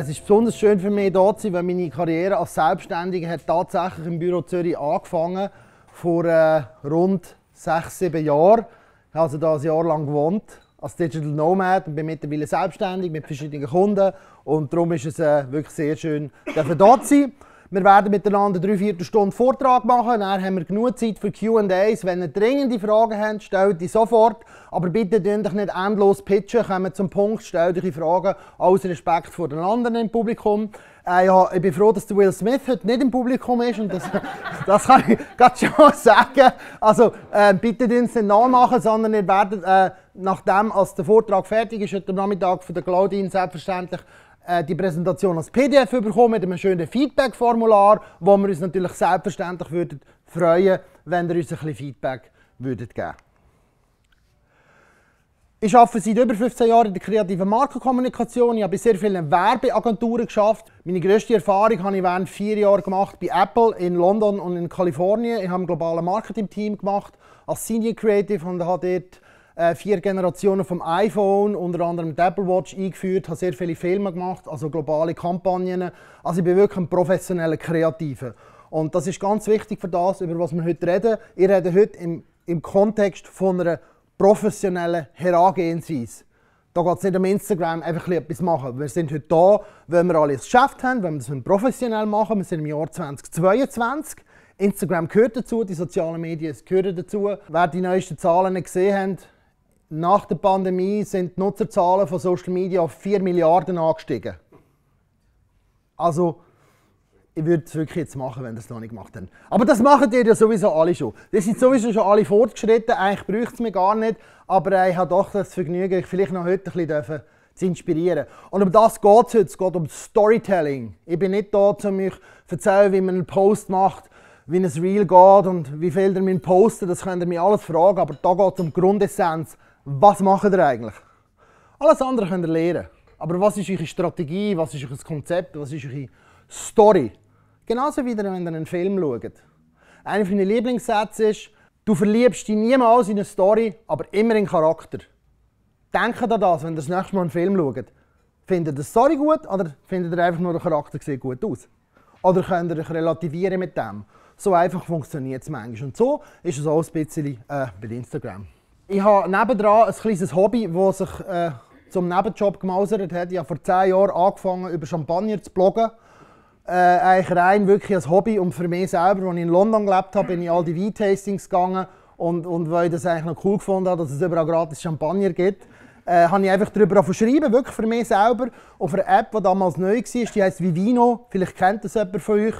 es ist besonders schön für mich, dort zu sein, weil meine Karriere als Selbstständiger hat tatsächlich im Büro Zürich angefangen vor äh, rund sechs, sieben Jahren. Ich habe also da ein Jahr lang gewohnt als Digital Nomad und bin mittlerweile selbstständig mit verschiedenen Kunden und darum ist es äh, wirklich sehr schön, hier zu sein. Wir werden miteinander drei Viertelstunde Vortrag machen. Dann haben wir genug Zeit für Q&As. Wenn ihr dringende Fragen habt, stellt die sofort. Aber bitte dünnt euch nicht endlos pitchen. Kommt zum Punkt, stellt eure Fragen aus Respekt vor den anderen im Publikum. Äh, ja, ich bin froh, dass der Will Smith heute nicht im Publikum ist. Und das, das kann ich gerade schon sagen. Also äh, bitte dünnt es nicht nachmachen, sondern ihr werdet, äh, nachdem als der Vortrag fertig ist, heute am Nachmittag von der Claudine selbstverständlich äh, die Präsentation als PDF bekommen mit einem schönen Feedback-Formular, wo wir uns natürlich selbstverständlich würden freuen wenn ihr uns ein bisschen Feedback würdet geben Ich arbeite seit über 15 Jahren in der kreativen Markenkommunikation. Ich habe bei sehr vielen Werbeagenturen geschafft. Meine grösste Erfahrung habe ich während vier Jahren gemacht bei Apple in London und in Kalifornien. Ich habe ein globales Marketing-Team gemacht als Senior Creative und habe dort äh, vier Generationen vom iPhone, unter anderem die Apple Watch eingeführt, habe sehr viele Filme gemacht, also globale Kampagnen. Also ich bin wirklich ein professioneller Kreativer. Und das ist ganz wichtig für das, über was wir heute reden. Ich rede heute im, im Kontext von einer professionellen Herangehensweise. Da geht es nicht um Instagram einfach etwas machen. Wir sind heute da, weil wir alle ein Geschäft haben, weil wir das professionell machen. Wir sind im Jahr 2022. Instagram gehört dazu, die sozialen Medien gehören dazu. Wer die neuesten Zahlen gesehen hat, nach der Pandemie sind die Nutzerzahlen von Social Media auf 4 Milliarden angestiegen. Also, ich würde es wirklich jetzt machen, wenn ihr es noch nicht gemacht habt. Aber das machen ihr ja sowieso alle schon. Die sind sowieso schon alle fortgeschritten, eigentlich bräuchte es mir gar nicht, aber ich habe doch das Vergnügen, ich vielleicht noch heute ein bisschen zu inspirieren. Und um das geht es heute, es geht um Storytelling. Ich bin nicht da, um euch zu erzählen, wie man einen Post macht, wie es real geht und wie viel ihr posten müsst. Das könnt ihr mir alles fragen, aber da geht es um Grundessenz was macht ihr eigentlich? Alles andere könnt ihr lernen. Aber was ist eure Strategie, was ist euer Konzept, was ist eure Story? Genauso wie wenn ihr einen Film schaut. Einer meiner Lieblingssätze ist, du verliebst dich niemals in eine Story, aber immer in Charakter. Denkt an das, wenn ihr das nächste Mal einen Film schaut. Findet ihr die Story gut oder findet ihr einfach nur, den Charakter sieht gut aus? Oder könnt ihr euch relativieren mit dem? So einfach funktioniert es manchmal. Und so ist es auch ein bisschen äh, bei Instagram. Ich habe nebendran ein kleines Hobby, das sich äh, zum Nebenjob gemausert hat. Ich habe vor zehn Jahren angefangen, über Champagner zu bloggen. Äh, eigentlich rein wirklich als Hobby und für mich selber. Als ich in London gelebt habe, bin ich all die Weintastings gegangen und, und weil ich das eigentlich noch cool gefunden habe, dass es überall gratis Champagner gibt, äh, habe ich einfach darüber geschrieben, wirklich für mich selber. Auf einer App, die damals neu war, die heißt Vivino. Vielleicht kennt das jemand von euch.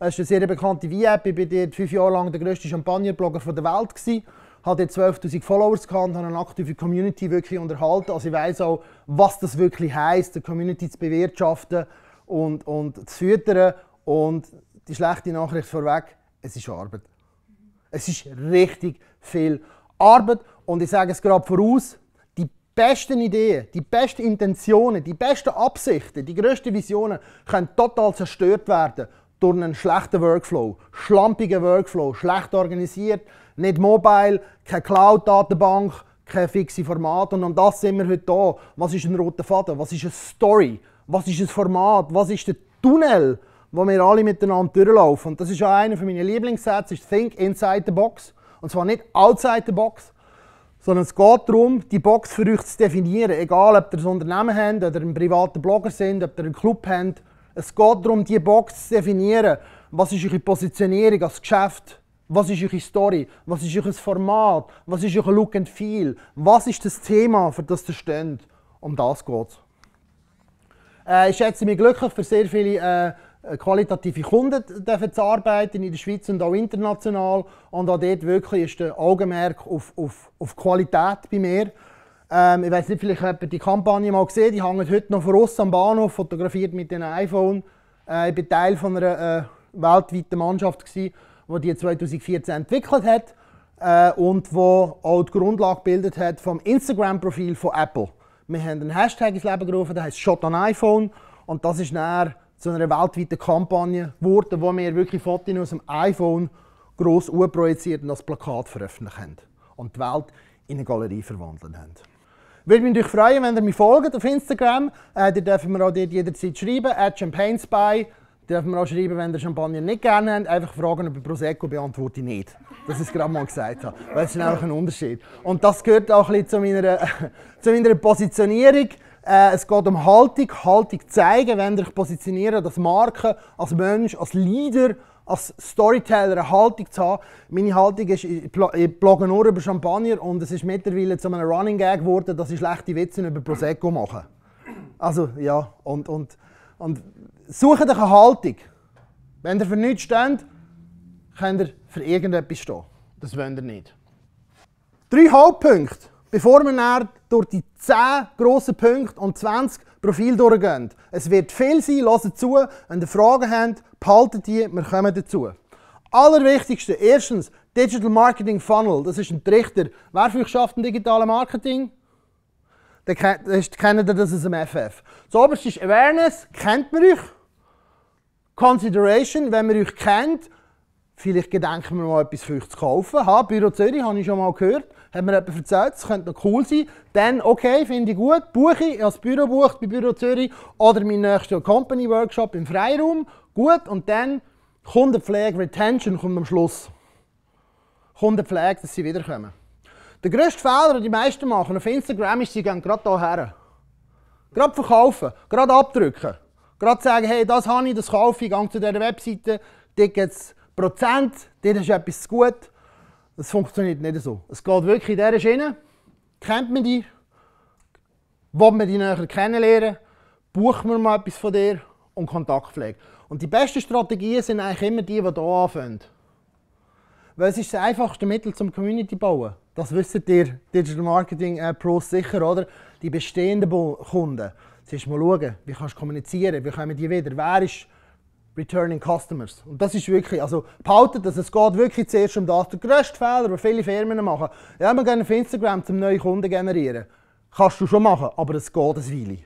Es ist eine sehr bekannte Wein-App. Ich war fünf Jahre lang der grösste Champagner-Blogger der Welt. Gewesen habe jetzt 12.000 Followers gehabt und eine aktive Community wirklich unterhalten. Also ich weiß auch, was das wirklich heißt, eine Community zu bewirtschaften und, und zu füttern. Und die schlechte Nachricht vorweg, es ist Arbeit. Es ist richtig viel Arbeit. Und ich sage es gerade voraus, die besten Ideen, die besten Intentionen, die besten Absichten, die grössten Visionen können total zerstört werden durch einen schlechten Workflow, schlampigen Workflow, schlecht organisiert, nicht mobile, keine Cloud-Datenbank, keine fixe Formate. Und an das sind wir heute hier. Was ist ein roter Faden? Was ist eine Story? Was ist ein Format? Was ist der Tunnel, wo wir alle miteinander durchlaufen? Und das ist auch einer meiner Lieblingssätze, Think Inside the Box. Und zwar nicht Outside the Box, sondern es geht darum, die Box für euch zu definieren. Egal, ob ihr ein Unternehmen habt, oder ein privater Blogger seid, ob ihr einen Club habt. Es geht darum, die Box zu definieren. Was ist eure Positionierung als Geschäft? Was ist eure Story? Was ist euer Format? Was ist euer Look and Feel? Was ist das Thema, für das ihr steht? Um das geht es. Äh, ich schätze mich glücklich, für sehr viele äh, qualitative Kunden zu arbeiten, in der Schweiz und auch international. Und auch dort wirklich ist der Augenmerk auf, auf, auf Qualität bei mir. Ähm, ich weiß nicht, vielleicht habt ihr die Kampagne mal gesehen. Die hängt heute noch vor uns am Bahnhof, fotografiert mit dem iPhone. Äh, ich war Teil von einer äh, weltweiten Mannschaft. Gewesen wo die 2014 entwickelt hat äh, und wo auch die Grundlage bildet hat vom Instagram-Profil von Apple. Wir haben einen Hashtag ins Leben gerufen, der heißt Shot on iPhone und das ist dann zu einer weltweiten Kampagne geworden, wo wir wirklich Fotos aus dem iPhone gross projiziert und als Plakat veröffentlicht haben und die Welt in eine Galerie verwandelt haben. Ich Würde mich freuen, wenn ihr mich folgt auf Instagram. Äh, ihr dürft mir auch dort jederzeit schreiben, at champagnespy dürfen wir auch schreiben, wenn ihr Champagner nicht gerne habt, einfach Fragen über Prosecco beantworte ich nicht. Das ist gerade mal gesagt habe. Weil es ist einfach ein Unterschied. Und das gehört auch ein bisschen zu meiner, zu meiner Positionierung. Äh, es geht um Haltung, Haltung zeigen, wenn ihr euch positioniert als Marke, als Mensch, als Leader, als Storyteller eine Haltung zu haben. Meine Haltung ist, ich blogge nur über Champagner und es ist mittlerweile zu einem Running Gag geworden, dass ich schlechte Witze über Prosecco mache. Also ja, und, und, und suche euch eine Haltung. Wenn ihr für nichts steht, könnt ihr für irgendetwas stehen. Das wollt ihr nicht. Drei Hauptpunkte, bevor wir dann durch die 10 grossen Punkte und 20 Profile durchgehen. Es wird viel sein, hört zu. Wenn ihr Fragen habt, behaltet die, wir kommen dazu. Allerwichtigste, erstens, Digital Marketing Funnel, das ist ein Trichter. Wer für euch schafft im digitalen Marketing? Dann kennt ihr das aus dem FF. Das oberste ist Awareness, kennt man euch? Consideration, wenn man euch kennt, vielleicht gedenken wir mal etwas für euch zu kaufen. Ha, Büro Zürich, habe ich schon mal gehört, hat mir jemand erzählt, das könnte noch cool sein. Dann, okay, finde ich gut, buche ich als Büro bucht bei Büro Zürich oder meinen nächsten Company Workshop im Freiraum. Gut, und dann Kundenpflege, Retention kommt am Schluss. Kundenpflege, dass sie wiederkommen. Der grösste Fehler, den die meisten machen auf Instagram, ist, sie gehen gerade hierher. Gerade verkaufen, gerade abdrücken. Gerade sagen, hey, das habe ich, das kaufe ich, gehe zu dieser Webseite, dort gibt es Prozent, dort ist etwas zu gut. Das funktioniert nicht so. Es geht wirklich in dieser Schiene. Kennt man die? Will man die näher kennenlernen? buchen wir mal etwas von dir und Kontaktpflege. Und die besten Strategien sind eigentlich immer die, die hier anfangen. Weil es ist das einfachste Mittel zum Community bauen. Das wisst ihr Digital Marketing Pros sicher, oder? Die bestehenden Kunden zuerst mal schauen, wie kannst du kommunizieren, wie kommen die wieder, wer ist Returning Customers. Und das ist wirklich, also behaltet dass es geht wirklich zuerst um das. Der grösste Fehler, den viele Firmen machen, ja, wir gehen auf Instagram, zum neuen Kunden generieren. Kannst du schon machen, aber es geht eine Weile.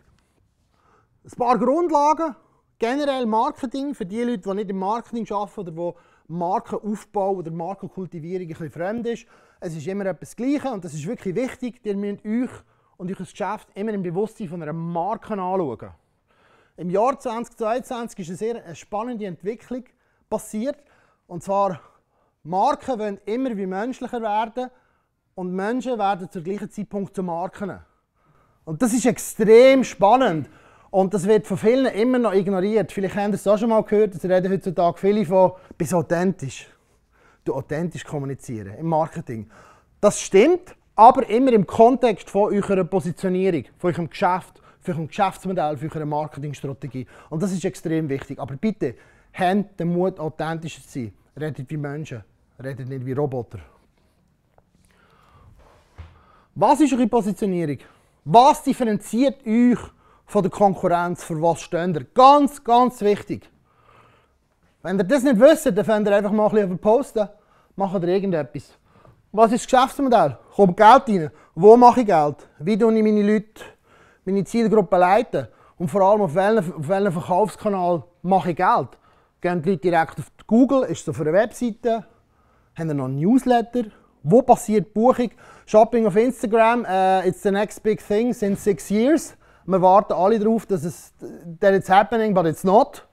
Ein paar Grundlagen, generell Marketing, für die Leute, die nicht im Marketing arbeiten oder die Markenaufbau oder Markenkultivierung ein bisschen fremd ist. Es ist immer etwas Gleiches und das ist wirklich wichtig. Ihr müsst euch und euch das Geschäft immer im Bewusstsein von einer Marke anschauen. Im Jahr 2022 ist eine sehr äh, spannende Entwicklung passiert. Und zwar, Marken wollen immer wie menschlicher werden und Menschen werden zur gleichen Zeitpunkt zu Marken. Und das ist extrem spannend. Und das wird von vielen immer noch ignoriert. Vielleicht habt ihr es auch schon mal gehört, es reden heutzutage viele von «bist authentisch». Du authentisch kommunizieren im Marketing. Das stimmt, aber immer im Kontext von eurer Positionierung, von eurem Geschäft, von eurem Geschäftsmodell, von eurer Marketingstrategie. Und das ist extrem wichtig. Aber bitte, habt den Mut, authentischer zu sein. Redet wie Menschen, redet nicht wie Roboter. Was ist eure Positionierung? Was differenziert euch von der Konkurrenz? Für was steht ihr? Ganz, ganz wichtig. Wenn ihr das nicht wisst, dann fängt ihr einfach mal ein bisschen posten. Macht ihr irgendetwas. Was ist das Geschäftsmodell? Kommt Geld rein? Wo mache ich Geld? Wie leite ich meine Leute, meine Zielgruppe? Leiten? Und vor allem, auf welchem, auf welchem Verkaufskanal mache ich Geld? Gehen die Leute direkt auf Google? Ist das auf einer Webseite? Haben wir noch einen Newsletter? Wo passiert die Buchung? Shopping auf Instagram, uh, it's the next big thing since six years. Wir warten alle darauf, dass es that it's happening, but it's not.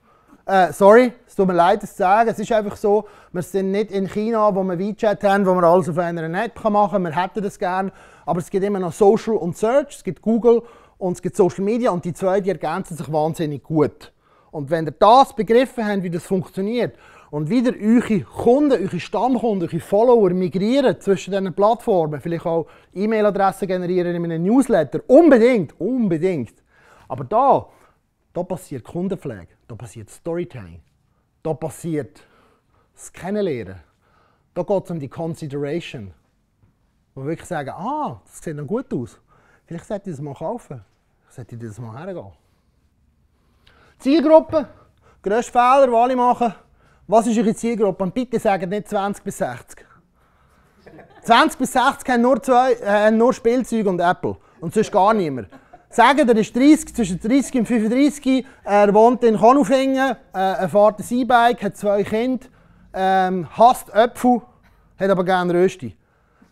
Äh, sorry, es tut mir leid, das zu sagen. Es ist einfach so, wir sind nicht in China, wo wir WeChat haben, wo man alles auf einer Net machen kann. Wir hätten das gerne. Aber es gibt immer noch Social und Search, es gibt Google und es gibt Social Media und die zwei die ergänzen sich wahnsinnig gut. Und wenn ihr das begriffen habt, wie das funktioniert und wieder eure Kunden, eure Stammkunden, eure Follower migrieren zwischen diesen Plattformen, vielleicht auch E-Mail-Adressen generieren in einem Newsletter, unbedingt, unbedingt. Aber da da passiert Kundenpflege, da passiert Storytelling, da passiert das Kennenlernen. Da geht es um die Consideration. Wo wir wirklich sagen, ah, das sieht dann gut aus. Vielleicht sollte ich das mal kaufen. Ich sollte das mal hergehen. Zielgruppe. Grösste Fehler, die alle machen. Was ist eure Zielgruppe? Und bitte sagt nicht 20 bis 60. 20 bis 60 haben nur, zwei, äh, nur Spielzeuge und Apple. Und sonst gar niemand sagen, er ist 30, zwischen 30 und 35. Er wohnt in Konufingen, äh, er fährt ein E-Bike, hat zwei Kinder, ähm, hasst Äpfel, hat aber gerne Rösti.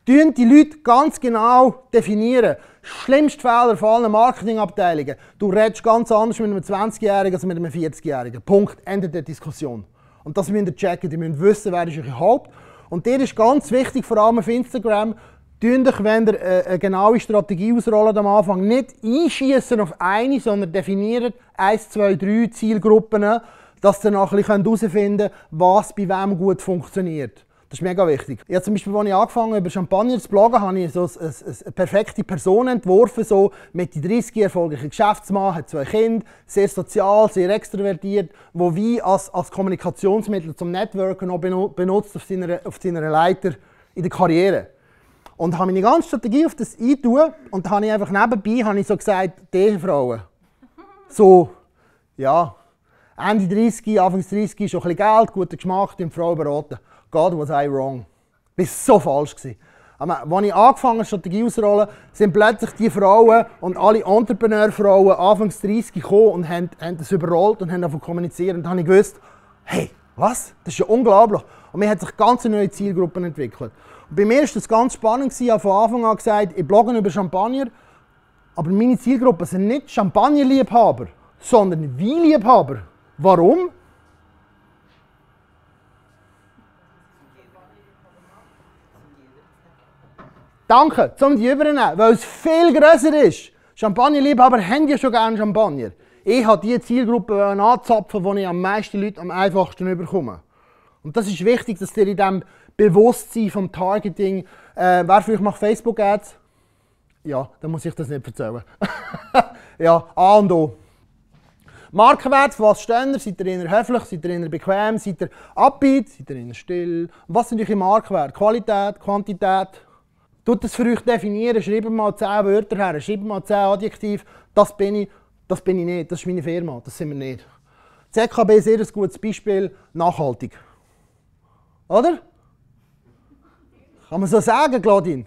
Tun die Leute ganz genau definieren. Schlimmste Fehler von allen Marketingabteilungen. Du redest ganz anders mit einem 20-Jährigen als mit einem 40-Jährigen. Punkt. Ende der Diskussion. Und das müsst ihr checken. Ihr müsst wissen, wer ist euer Haupt. Und dir ist ganz wichtig, vor allem auf Instagram, Tun dich, wenn ihr äh, eine genaue Strategie ausrollt am Anfang, nicht einschießen auf eine, sondern definiert 1, 2, 3 Zielgruppen, dass ihr nachher herausfinden könnt, was bei wem gut funktioniert. Das ist mega wichtig. Ich zum Beispiel, als ich angefangen über Champagner zu bloggen, habe ich so eine, eine, eine perfekte Person entworfen, so mit die 30 erfolgreichen Geschäftsmann, hat zwei Kinder, sehr sozial, sehr extrovertiert, wo wie als, als Kommunikationsmittel zum Networken noch benutzt auf seiner, auf seiner Leiter in der Karriere. Und habe meine ganze Strategie auf das eintun und habe ich einfach nebenbei habe ich so gesagt, diese Frauen. So, ja, Ende 30, Anfang 30, schon ein bisschen Geld, guter Geschmack, die Frau beraten. God was I wrong. Ich war so falsch. Aber als ich angefangen habe, Strategie auszurollen, sind plötzlich die Frauen und alle Entrepreneurfrauen anfangs 30 gekommen und haben, haben das überrollt und haben davon kommuniziert. Und dann habe ich gewusst, hey, was? Das ist ja unglaublich. Und mir hat sich ganz neue Zielgruppen entwickelt. Und bei mir war das ganz spannend. Ich habe von Anfang an gesagt, ich blogge über Champagner. Aber meine Zielgruppe sind nicht Champagnerliebhaber, sondern Weinliebhaber. Warum? Danke, zum die übernehmen, weil es viel grösser ist. Champagnerliebhaber haben ja schon gerne Champagner. Ich habe die Zielgruppe anzapfen, die ich am meisten Leute am einfachsten überkomme. Und das ist wichtig, dass ihr in diesem Bewusstsein vom Targeting. Äh, wer für euch macht Facebook-Ads? Ja, dann muss ich das nicht erzählen. ja, A und O. Markenwert, was stehen ihr? Seid ihr eher höflich, seid ihr eher bequem, seid ihr abbiet, seid ihr eher still? Was sind eure Markenwerte? Qualität, Quantität? Tut das für euch definieren, schreibt mal 10 Wörter her, schreibt mal 10 Adjektive. Das bin ich, das bin ich nicht, das ist meine Firma, das sind wir nicht. ZKB ist eher ein gutes Beispiel, nachhaltig. Oder? Kann man so sagen, Claudine?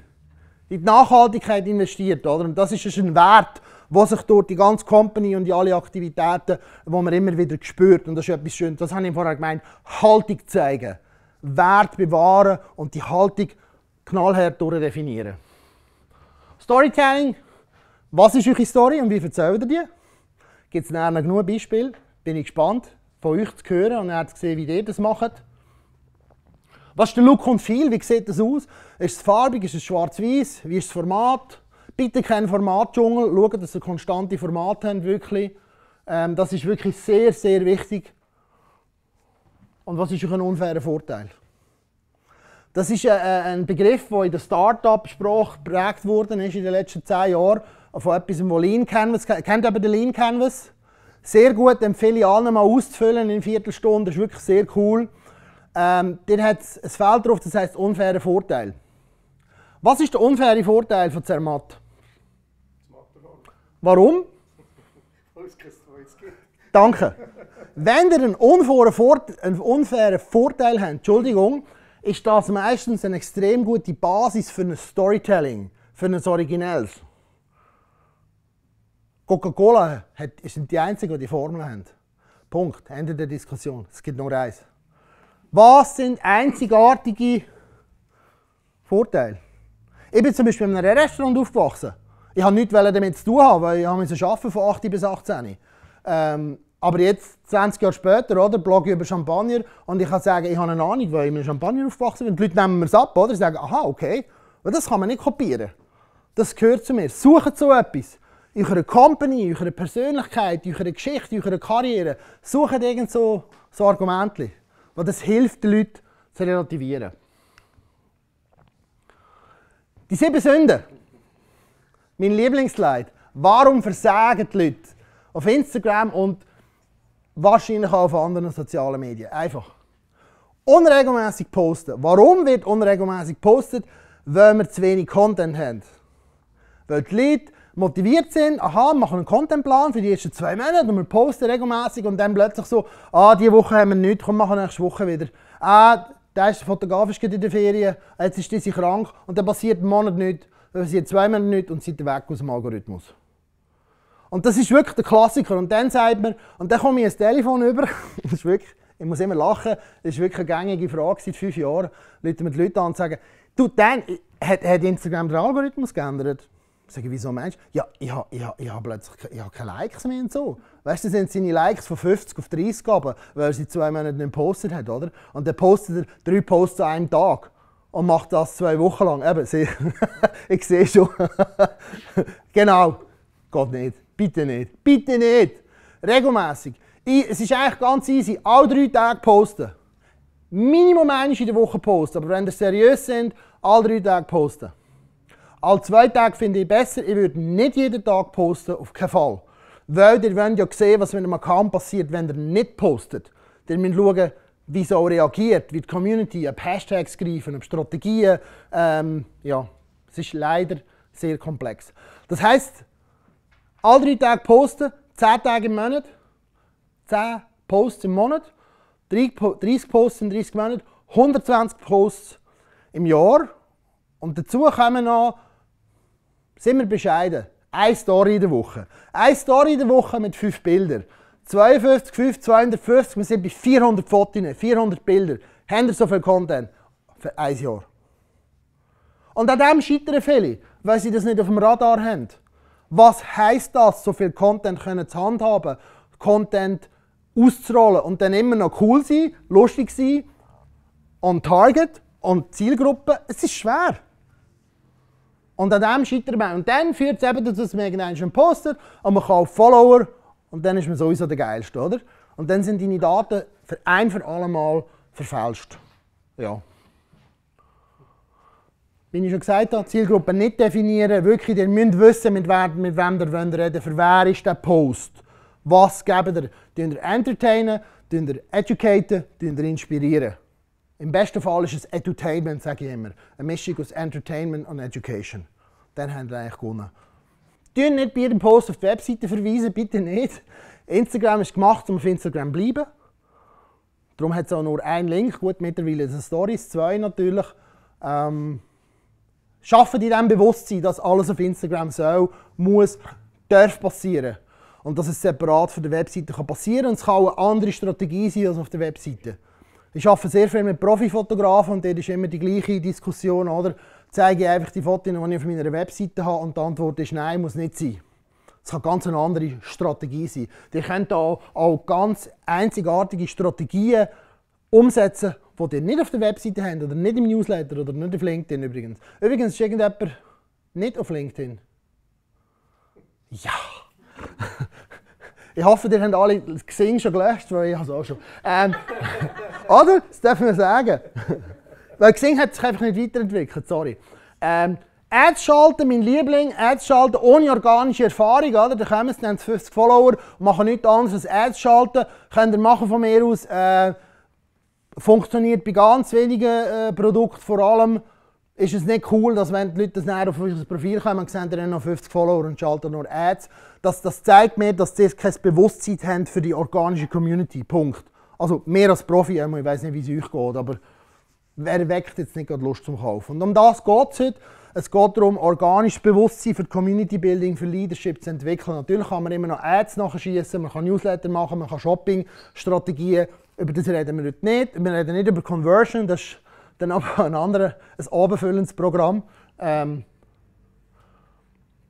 In die Nachhaltigkeit investiert, oder? Und das ist ein Wert, der sich durch die ganze Company und die alle Aktivitäten, die man immer wieder spürt. Und das ist etwas Schönes. Das habe ich vorher gemeint. Haltung zeigen. Wert bewahren und die Haltung knallhart definieren. Storytelling. Was ist eure Story und wie erzählt ihr die? Gibt es nachher noch genug Beispiele? Bin ich gespannt, von euch zu hören und zu sehen, wie ihr das macht. Was ist der Look und Feel? Wie sieht das aus? Ist es farbig? Ist es schwarz-weiß? Wie ist das Format? Bitte kein Formatdschungel. Schauen, dass ihr konstante Formate habt. Wirklich. Ähm, das ist wirklich sehr, sehr wichtig. Und was ist euch ein unfairer Vorteil? Das ist äh, äh, ein Begriff, der in der Start-up-Sprache geprägt wurde in den letzten zehn Jahren von etwas, das Lean Canvas kennt. aber den Lean Canvas? Sehr gut, empfehle ich allen mal auszufüllen in einer Viertelstunde. Das ist wirklich sehr cool ähm, dann hat es ein Feld drauf, das heisst unfairer Vorteil. Was ist der unfaire Vorteil von Zermatt? Warum? Danke. Wenn ihr einen unfairen, Vorteil, einen unfairen Vorteil habt, Entschuldigung, ist das meistens eine extrem gute Basis für ein Storytelling, für ein Originelles. Coca-Cola sind die einzigen, die die Formel haben. Punkt. Ende der Diskussion. Es gibt nur eins. Was sind einzigartige Vorteile? Ich bin zum Beispiel in einem Restaurant aufgewachsen. Ich habe nichts damit zu tun haben, weil ich habe arbeiten von 8 bis 18. Ähm, aber jetzt, 20 Jahre später, oder, blogge ich über Champagner und ich kann sagen, ich habe eine Ahnung, weil ich mit Champagner aufgewachsen bin. Die Leute nehmen mir es ab, oder? Sie sagen, aha, okay. Weil das kann man nicht kopieren. Das gehört zu mir. Suchen so etwas. In eurer Company, in eurer Persönlichkeit, in eurer Geschichte, in eurer Karriere. Suchen irgend so, so Argumente weil das hilft den Leuten zu relativieren. Die sieben Sünden. Mein Lieblingsleid. Warum versagen die Leute auf Instagram und wahrscheinlich auch auf anderen sozialen Medien? Einfach. Unregelmäßig posten. Warum wird unregelmäßig postet? Weil wir zu wenig Content haben. Weil die Leute motiviert sind, aha, machen einen Contentplan für die ersten zwei Monate und wir posten regelmäßig und dann plötzlich so, ah, diese Woche haben wir nichts, komm, machen nächste Woche wieder. Ah, der ist fotografisch in der Ferien, jetzt ist diese krank und dann passiert einen Monat nichts, dann passiert zwei Monate nichts und sind weg aus dem Algorithmus. Und das ist wirklich der Klassiker. Und dann sagt man, und dann komme ich ins Telefon über, das ist wirklich, ich muss immer lachen, das ist wirklich eine gängige Frage seit fünf Jahren, Leute mit Leuten an und sagen, du, dann hat, hat Instagram den Algorithmus geändert? Sage ich, wieso meinst du? Ja, ich habe ich ha, ich ha plötzlich ich ha keine Likes mehr und so. Weißt du, sind seine Likes von 50 auf 30 gegeben, weil er sie zwei Monate nicht gepostet hat, oder? Und dann postet er drei Posts an einem Tag und macht das zwei Wochen lang. Eben, sie, ich sehe schon. genau, geht nicht. Bitte nicht. Bitte nicht. Regelmäßig. Es ist eigentlich ganz easy. Alle drei Tage posten. Minimum eins in der Woche posten. Aber wenn ihr seriös sind, alle drei Tage posten. Alle zwei Tage finde ich besser. Ich würde nicht jeden Tag posten, auf keinen Fall. Weil ihr wollt ja sehen, was mit einem Account passiert, wenn ihr nicht postet. Ihr müsst schauen, wie so reagiert, wie die Community, ob Hashtags greifen, ob Strategien. Ähm, ja, es ist leider sehr komplex. Das heisst, alle drei Tage posten, 10 Tage im Monat, 10 Posts im Monat, 30 Posts in 30 Monaten, 120 Posts im Jahr. Und dazu kommen noch sind wir bescheiden. Eine Story in der Woche. Eine Story in der Woche mit fünf Bildern. 52, 5, 250, wir sind bei 400 Fotos, 400 Bilder. Haben wir so viel Content? Für ein Jahr. Und an dem scheitern viele, weil sie das nicht auf dem Radar haben. Was heisst das, so viel Content können zu handhaben, Content auszurollen und dann immer noch cool sein, lustig sein, on target, on Zielgruppe? Es ist schwer. Und an dem scheitert man. Und dann führt es eben dazu, dass man irgendeinen postet und man kauft Follower und dann ist man sowieso der Geilste, oder? Und dann sind deine Daten für ein für alle Mal verfälscht. Ja. Wie ich schon gesagt habe, Zielgruppe nicht definieren. Wirklich, ihr müsst wissen, mit wem, mit wem ihr wollt Für wer ist der Post? Was geben ihr? Dünn ihr entertainen? ihr educaten? ihr inspirieren? Im besten Fall ist es Edutainment, sage ich immer. Eine Mischung aus Entertainment und Education. Dann haben wir eigentlich gewonnen. Tun nicht bei jedem Post auf die Webseite verweisen, bitte nicht. Instagram ist gemacht, um auf Instagram zu bleiben. Darum hat es auch nur einen Link. Gut, mittlerweile sind Stories, zwei natürlich. Ähm, schaffen die dem Bewusstsein, dass alles auf Instagram soll, muss, darf passieren. Und dass es separat von der Webseite passieren kann. Und es kann auch eine andere Strategie sein als auf der Webseite. Ich arbeite sehr viel mit Profifotografen und dort ist immer die gleiche Diskussion, oder? Zeige ich einfach die Fotos, die ich auf meiner Webseite habe und die Antwort ist nein, muss nicht sein. Es kann ganz eine andere Strategie sein. Die könnt auch, auch ganz einzigartige Strategien umsetzen, die ihr nicht auf der Webseite habt oder nicht im Newsletter oder nicht auf LinkedIn übrigens. Übrigens ist irgendjemand nicht auf LinkedIn. Ja! Ich hoffe, ihr habt alle das Gesing schon gelöscht, weil ich habe es auch schon. Ähm, oder? Das dürfen wir sagen. weil Gesing hat sich einfach nicht weiterentwickelt, sorry. Ähm, Ads schalten, mein Liebling, Ads schalten ohne organische Erfahrung, oder? Da kommen sie, dann 50 Follower und machen nichts anderes als Ads schalten. Könnt ihr machen von mir aus, äh, funktioniert bei ganz wenigen äh, Produkten vor allem ist es nicht cool, dass wenn die Leute das näher auf unser Profil kommen und sehen, ihr noch 50 Follower und schalten nur Ads, dass das zeigt mir, dass sie kein Bewusstsein haben für die organische Community. Punkt. Also mehr als Profi, ich weiß nicht, wie es euch geht, aber wer weckt jetzt nicht gerade Lust zum Kaufen? Und um das geht es heute. Es geht darum, organisches Bewusstsein für Community Building, für Leadership zu entwickeln. Natürlich kann man immer noch Ads nachschießen, man kann Newsletter machen, man kann Shopping-Strategien. Über das reden wir heute nicht. Wir reden nicht über Conversion, das ist dann aber ein anderes, ein abendfüllendes Programm. Ähm,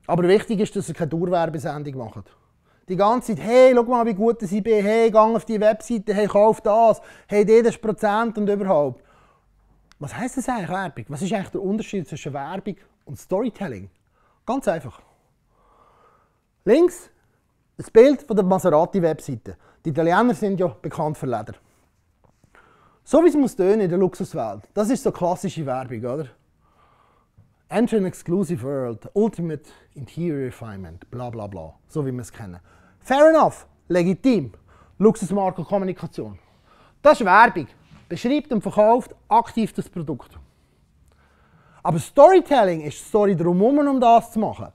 aber wichtig ist, dass ihr keine Dauerwerbesendung macht. Die ganze Zeit, hey, schau mal, wie gut ich bin, hey, gang auf die Webseite, hey, kauf das, hey, das Prozent und überhaupt. Was heißt das eigentlich, Werbung? Was ist eigentlich der Unterschied zwischen Werbung und Storytelling? Ganz einfach. Links das Bild von der Maserati-Webseite. Die Italiener sind ja bekannt für Leder. So wie es muss tönen in der Luxuswelt. Das ist so klassische Werbung, oder? Enter an exclusive world, ultimate interior refinement, bla bla bla. So wie wir es kennen. Fair enough, legitim. Luxusmarke Kommunikation. Das ist Werbung. Beschreibt und verkauft aktiv das Produkt. Aber Storytelling ist die Story darum, um das zu machen.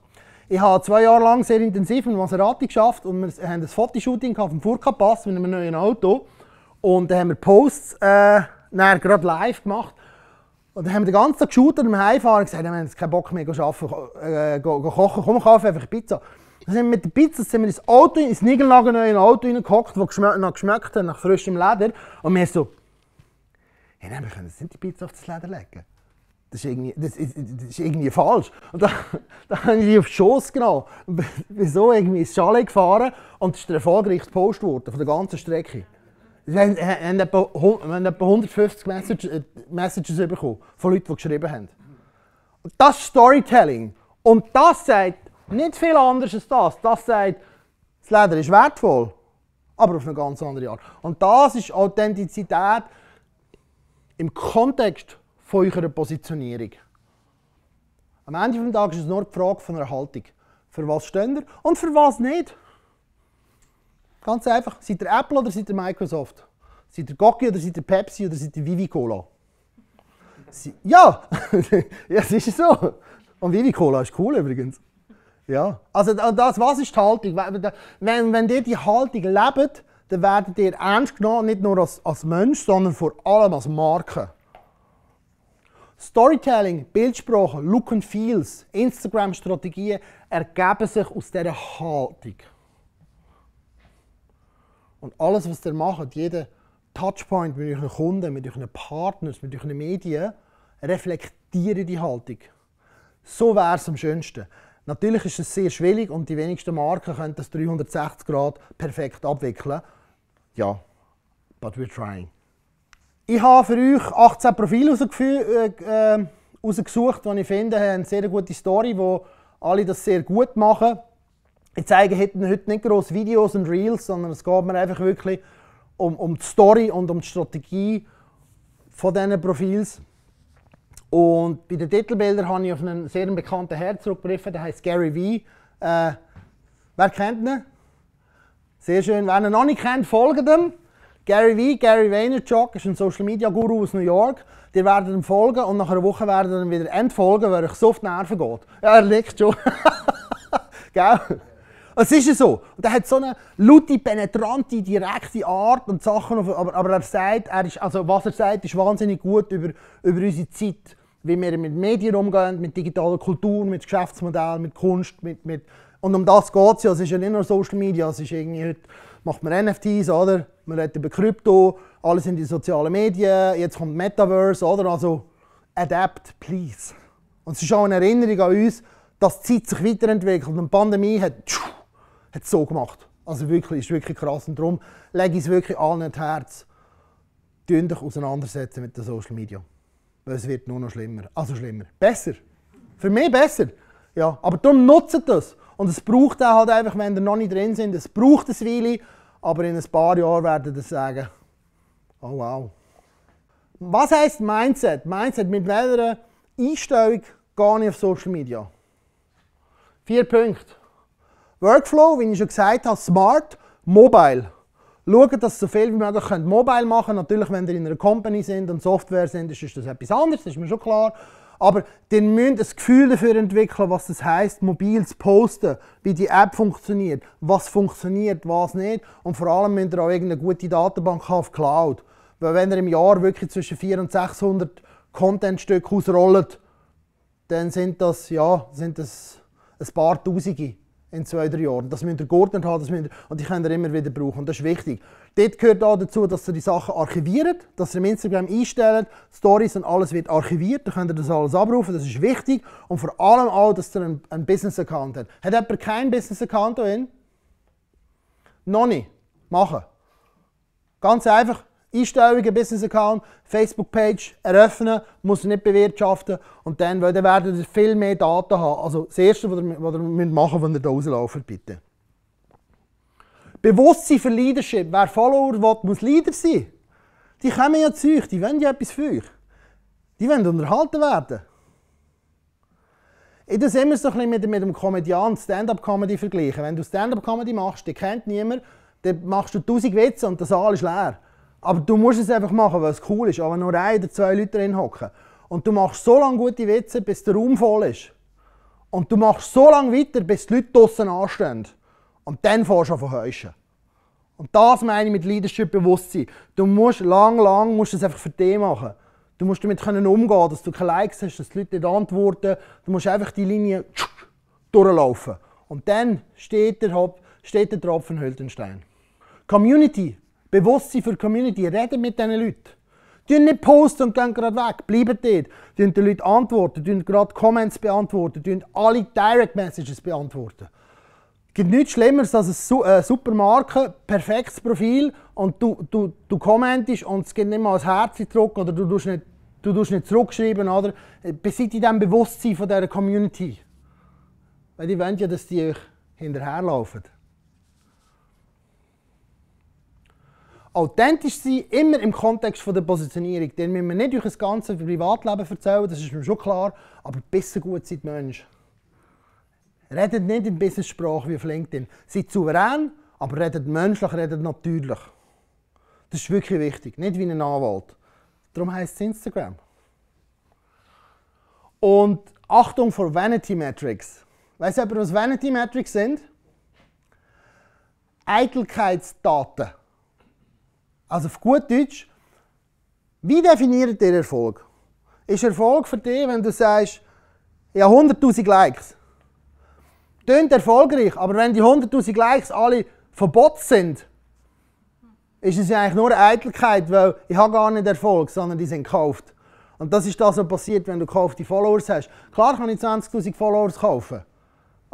Ich habe zwei Jahre lang sehr intensiv mit Maserati geschafft und wir haben ein Fotoshooting auf dem Furka-Pass mit einem neuen Auto. Und dann haben wir Posts äh, gerade live gemacht. Und dann haben wir den ganzen Tag geshootet und am Heimfahren und gesagt, wir haben jetzt keinen Bock mehr, arbeiten, äh, go, go kochen, komm, kaufen einfach Pizza. Dann sind wir mit der Pizza sind wir ins Auto, ins niegelnagelneue Auto hineingehockt, das geschmeckt, noch geschmeckt hat, nach frischem Leder. Und wir haben so, hey, nein, wir können jetzt nicht die Pizza auf das Leder legen. Das ist irgendwie, das ist, das ist irgendwie falsch. Und dann, dann habe ich die auf den Schoss genommen. Wieso irgendwie ins Chalet gefahren und es ist der erfolgreichste Post geworden von der ganzen Strecke. Zijn, haben etwa, 150 Messages, Messages bekommen von Leuten, die geschrieben hebben. Das is Storytelling. Und das zegt niet viel anderes als das. Das zegt: das Leder ist wertvoll, aber auf eine ganz andere Art. Und das ist Authentizität im Kontext eurer Positionierung. Am Ende des Tages ist es nur die Frage von Erhaltung. Haltung. Für was steht ihr und für was nicht? Ganz einfach. Seid ihr Apple oder seid ihr Microsoft? Seid ihr Goki oder seid ihr Pepsi oder seid ihr Vivi-Cola? Ja, ja, es ist so. Und Vivi-Cola ist cool übrigens. Ja, also das, was ist die Haltung? Wenn, wenn ihr die Haltung lebt, dann werdet ihr ernst genommen, nicht nur als, als Mensch, sondern vor allem als Marke. Storytelling, Bildsprache, Look and Feels, Instagram-Strategien ergeben sich aus dieser Haltung. Und alles, was ihr macht, jeder Touchpoint mit euren Kunden, mit euren Partners, mit euren Medien, reflektiert die Haltung. So wäre es am schönsten. Natürlich ist es sehr schwierig und die wenigsten Marken können das 360 Grad perfekt abwickeln. Ja, but we're trying. Ich habe für euch 18 Profile äh, äh, rausgesucht, die ich finde, haben eine sehr gute Story, wo alle das sehr gut machen ich zeige heute nicht groß Videos und Reels, sondern es geht mir einfach wirklich um, um die Story und um die Strategie von diesen Profils. Und bei den Titelbildern habe ich auf einen sehr bekannten Herr zurückgegriffen, der heißt Gary V. Äh, wer kennt ihn? Sehr schön. Wer ihn noch nicht kennt, folgt ihm. Gary V, Gary Vaynerchuk, ist ein Social Media Guru aus New York. Ihr werdet ihm folgen und nach einer Woche werdet ihr ihn wieder entfolgen, weil euch so auf die Nerven geht. Ja, er liegt schon. Gell? Es ist ja so. Und er hat so eine laute, penetrante, direkte Art und Sachen. Aber, aber er sagt, er ist, also was er sagt, ist wahnsinnig gut über, über unsere Zeit, wie wir mit Medien umgehen, mit digitaler Kultur, mit Geschäftsmodellen, mit Kunst. Mit, mit und um das geht es ja. Es ist ja nicht nur Social Media. Es ist irgendwie heute macht man NFTs, oder? Man redet über Krypto, alles in die sozialen Medien. Jetzt kommt Metaverse, oder? Also adapt, please. Und es ist auch eine Erinnerung an uns, dass die Zeit sich weiterentwickelt und die Pandemie hat hat es so gemacht. Also wirklich, ist wirklich krass. Und darum lege ich es wirklich allen ins Herz. Tun dich auseinandersetzen mit den Social Media. Weil es wird nur noch schlimmer. Also schlimmer. Besser. Für mich besser. Ja, aber darum nutzt das. Und es braucht auch halt einfach, wenn ihr noch nicht drin sind, es braucht es Weile. Aber in ein paar Jahren werden ihr sagen, oh wow. Was heisst Mindset? Mindset, mit welcher Einstellung gehe ich auf Social Media? Vier Punkte. Workflow, wie ich schon gesagt habe, smart, mobile. Schauen, dass so viel wie möglich könnt mobile machen könnt. Natürlich, wenn ihr in einer Company sind und Software sind, ist das etwas anderes, das ist mir schon klar. Aber ihr müsst ein Gefühl dafür entwickeln, was das heisst, mobil zu posten, wie die App funktioniert, was funktioniert, was nicht. Und vor allem müsst ihr auch irgendeine gute Datenbank haben auf Cloud. Weil wenn ihr im Jahr wirklich zwischen 400 und 600 Contentstücke ausrollt, dann sind das, ja, sind das ein paar Tausende in zwei, drei Jahren. Das müsst ihr geordnet haben, das müsst und die könnt ihr immer wieder brauchen. Und das ist wichtig. Dort gehört auch dazu, dass ihr die Sachen archiviert, dass ihr im Instagram einstellt, Stories und alles wird archiviert. Dann könnt ihr das alles abrufen, das ist wichtig. Und vor allem auch, dass ihr einen, einen Business-Account habt. Hat jemand keinen Business-Account hier? Noch nicht. Machen. Ganz einfach, Einstellungen, Business Account, Facebook-Page eröffnen, muss nicht bewirtschaften und dann, weil dann werdet ihr viel mehr Daten haben. Also das Erste, was ihr, was ihr machen müsst, wenn ihr da rauslauft, bitte. Bewusstsein für Leadership. Wer Follower will, muss Leader sein. Die kommen ja zu euch, die wollen ja etwas für euch. Die wollen unterhalten werden. Ich das immer so ein mit, mit dem Komödiant Stand-up-Comedy vergleichen. Wenn du Stand-up-Comedy machst, den kennt niemand, dann machst du tausend Witze und der Saal ist leer. Aber du musst es einfach machen, weil es cool ist. Aber nur ein oder zwei Leute drin hocken. Und du machst so lange gute Witze, bis der Raum voll ist. Und du machst so lange weiter, bis die Leute draußen anstehen. Und dann fährst du an heischen. Und das meine ich mit Leadership-Bewusstsein. Du musst lang, lang musst es einfach für dich machen. Du musst damit können umgehen, dass du keine Likes hast, dass die Leute nicht antworten. Du musst einfach die Linie durchlaufen. Und dann steht der, Hop, steht der Tropfen, hüllt den Stein. Community Bewusstsein für die Community, Redet mit diesen Leuten. Die nicht posten und gehen gerade weg, bleiben dort. Die den Leuten antworten, die gerade Comments beantworten, die alle Direct Messages beantworten. Es gibt nichts Schlimmeres als eine äh, Supermarke, perfektes Profil und du, du, du kommentest und es gibt nicht mal ein Herz zurück oder du tust nicht, du tust nicht zurückschreiben. Oder? Äh, Besitzt in dem Bewusstsein von dieser Community. Weil die wollen ja, dass die euch hinterherlaufen. authentisch sein, immer im Kontext von der Positionierung. Dann müssen wir nicht durch das ganze Privatleben erzählen, das ist mir schon klar, aber besser gut seid Mensch. Redet nicht in Business-Sprache wie auf LinkedIn. Seid souverän, aber redet menschlich, redet natürlich. Das ist wirklich wichtig, nicht wie ein Anwalt. Darum heisst es Instagram. Und Achtung vor Vanity Metrics. Weißt du, was Vanity Metrics sind? Eitelkeitsdaten. Also auf gut Deutsch, wie definiert ihr Erfolg? Ist Erfolg für dich, wenn du sagst, ich habe 100.000 Likes? Tönt erfolgreich, aber wenn die 100.000 Likes alle verbot sind, ist es ja eigentlich nur eine Eitelkeit, weil ich habe gar nicht Erfolg, sondern die sind gekauft. Und das ist das, was passiert, wenn du gekaufte Followers hast. Klar kann ich 20.000 Followers kaufen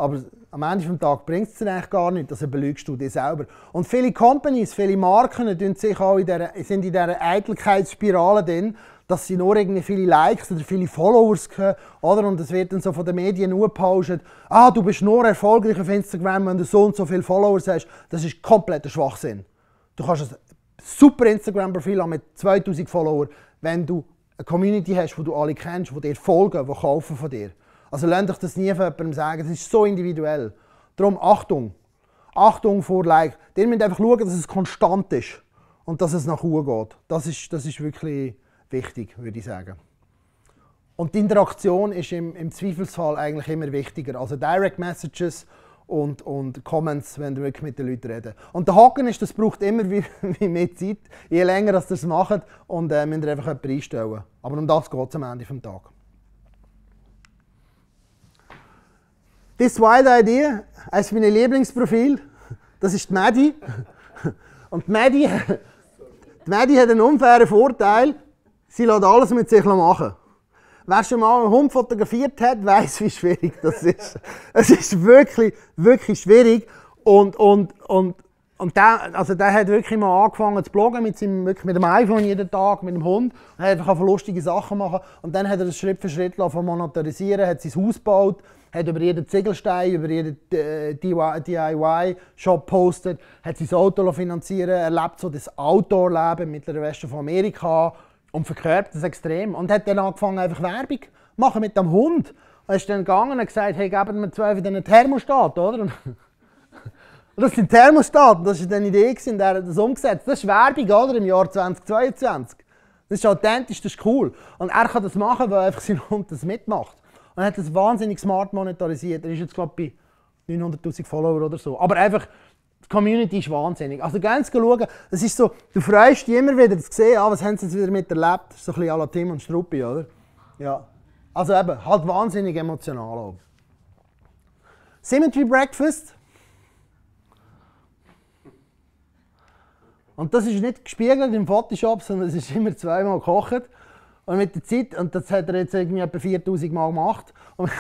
aber am Ende des Tages bringt es dir eigentlich gar nicht, also belügst du dich selber. Und viele Companies, viele Marken sich auch in der, sind in dieser Eitelkeitsspirale drin, dass sie nur irgendwie viele Likes oder viele Followers haben, oder? Und es wird dann so von den Medien nur gepauscht, ah, du bist nur erfolgreich auf Instagram, wenn du so und so viele Followers hast. Das ist kompletter Schwachsinn. Du kannst ein super Instagram-Profil haben mit 2000 Followern, wenn du eine Community hast, die du alle kennst, die dir folgen, die kaufen von dir. Kaufen. Also lasst euch das nie von jemandem sagen, das ist so individuell. Darum Achtung. Achtung vor Like. Ihr müsst einfach schauen, dass es konstant ist und dass es nach oben geht. Das ist, das ist wirklich wichtig, würde ich sagen. Und die Interaktion ist im, im Zweifelsfall eigentlich immer wichtiger. Also Direct Messages und, und Comments, wenn du wirklich mit den Leuten redet. Und der Haken ist, das braucht immer wie, wie mehr Zeit, je länger dass ihr es macht und äh, müsst ihr einfach jemanden einstellen. Aber um das geht es am Ende des Tages. This Wild Idea heißt mein Lieblingsprofil. Das ist die Maddie. Und die Maddie, die Maddie hat einen unfairen Vorteil. Sie lässt alles mit sich machen. Wer schon mal einen Hund fotografiert hat, weiß, wie schwierig das ist. es ist wirklich, wirklich schwierig. Und, und, und, und der, also der hat wirklich mal angefangen zu bloggen mit, seinem, wirklich mit dem iPhone jeden Tag, mit dem Hund. Er hat einfach lustige Sachen machen. Und dann hat er das Schritt für Schritt monetarisieren, hat sein Haus gebaut hat über jeden Ziegelstein, über jeden äh, DIY-Shop gepostet, hat sein Auto finanzieren erlebt so das Outdoor-Leben mit der Westen von Amerika und verkörpert das extrem. Und hat dann angefangen, einfach Werbung zu machen mit dem Hund. Er ist dann gegangen und gesagt, hey, geben mir zwei von diesen Thermostat, oder? Und das sind Thermostaten, das war dann die Idee, in der hat das umgesetzt. Das ist Werbung, oder? Im Jahr 2022. Das ist authentisch, das ist cool. Und er kann das machen, weil einfach sein Hund das mitmacht und hat das wahnsinnig smart monetarisiert. Er ist jetzt, glaube ich, bei 900.000 Follower oder so. Aber einfach, die Community ist wahnsinnig. Also ganz schauen, es ist so, du freust dich immer wieder, zu sehen, ah, was haben sie jetzt wieder miterlebt. so ein bisschen à la Tim und Struppi, oder? Ja. Also eben, halt wahnsinnig emotional auch. Symmetry Breakfast. Und das ist nicht gespiegelt im Photoshop, sondern es ist immer zweimal gekocht. Und mit der Zeit, und das hat er jetzt irgendwie etwa 4000 Mal gemacht, und,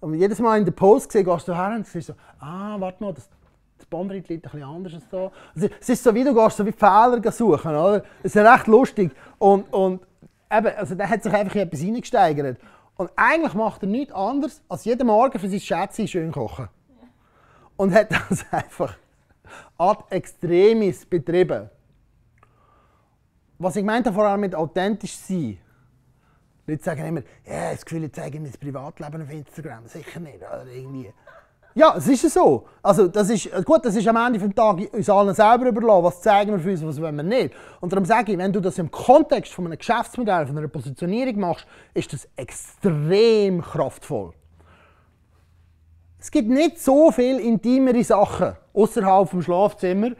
und jedes Mal in der Post gesehen, gehst du her und siehst so, ah, warte mal, das, das Bombrit liegt ein bisschen anders als da. Also, es ist so wie, du gehst so wie Fehler suchen, oder? Es ist recht lustig. Und, und eben, also der hat sich einfach etwas hineingesteigert. Und eigentlich macht er nichts anderes, als jeden Morgen für sein Schätzchen schön kochen. Und hat das einfach ad extremis betrieben. Was ich meinte allem mit authentisch sein, Leute sagen immer, ja, das Gefühl, ich zeige mein Privatleben auf Instagram. Sicher nicht, oder irgendwie. Ja, es ist so. Also, das ist, gut, das ist am Ende des Tages uns allen selber überlassen, was zeigen wir für uns, was wollen wir nicht. Und darum sage ich, wenn du das im Kontext von einem Geschäftsmodell, von einer Positionierung machst, ist das extrem kraftvoll. Es gibt nicht so viele intimere Sachen außerhalb des Schlafzimmer,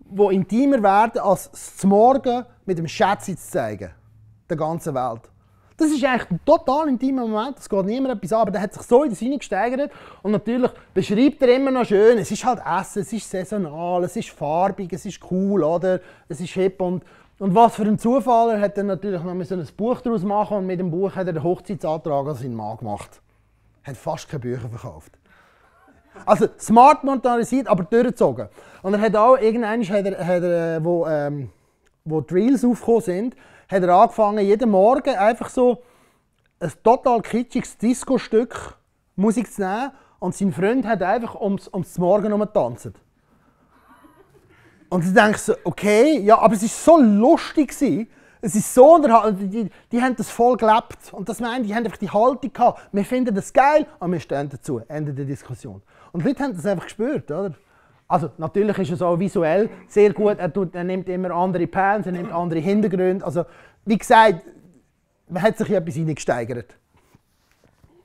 wo intimer werden, als das Morgen mit dem Schätze zu zeigen. Der ganzen Welt. Das ist eigentlich ein total intimer Moment, es geht niemand etwas an, aber der hat sich so in das gesteigert. und natürlich beschreibt er immer noch schön, es ist halt Essen, es ist saisonal, es ist farbig, es ist cool, oder? Es ist hip und und was für ein Zufall, er hat dann natürlich noch ein Buch daraus machen und mit dem Buch hat er den Hochzeitsantrag an seinen Mann gemacht. Er Hat fast keine Bücher verkauft. Also smart montanisiert, aber durchgezogen. Und er hat auch, irgendwann hat er, hat er äh, wo, ähm, wo die Reels aufgekommen sind, hat er angefangen, jeden Morgen einfach so ein total kitschiges Disco-Stück Musik zu nehmen und sein Freund hat einfach ums, ums Morgen getanzt. Und ich denke so, okay, ja, aber es war so lustig gewesen. Es ist so unterhalten. die, die haben das voll gelebt. Und das meint, die haben einfach die Haltung gehabt. Wir finden das geil und wir stehen dazu. Ende der Diskussion. Und die Leute haben das einfach gespürt, oder? Also natürlich ist es auch visuell sehr gut. Er, tut, er nimmt immer andere Pans, er nimmt andere Hintergründe. Also wie gesagt, man hat sich etwas hineingesteigert.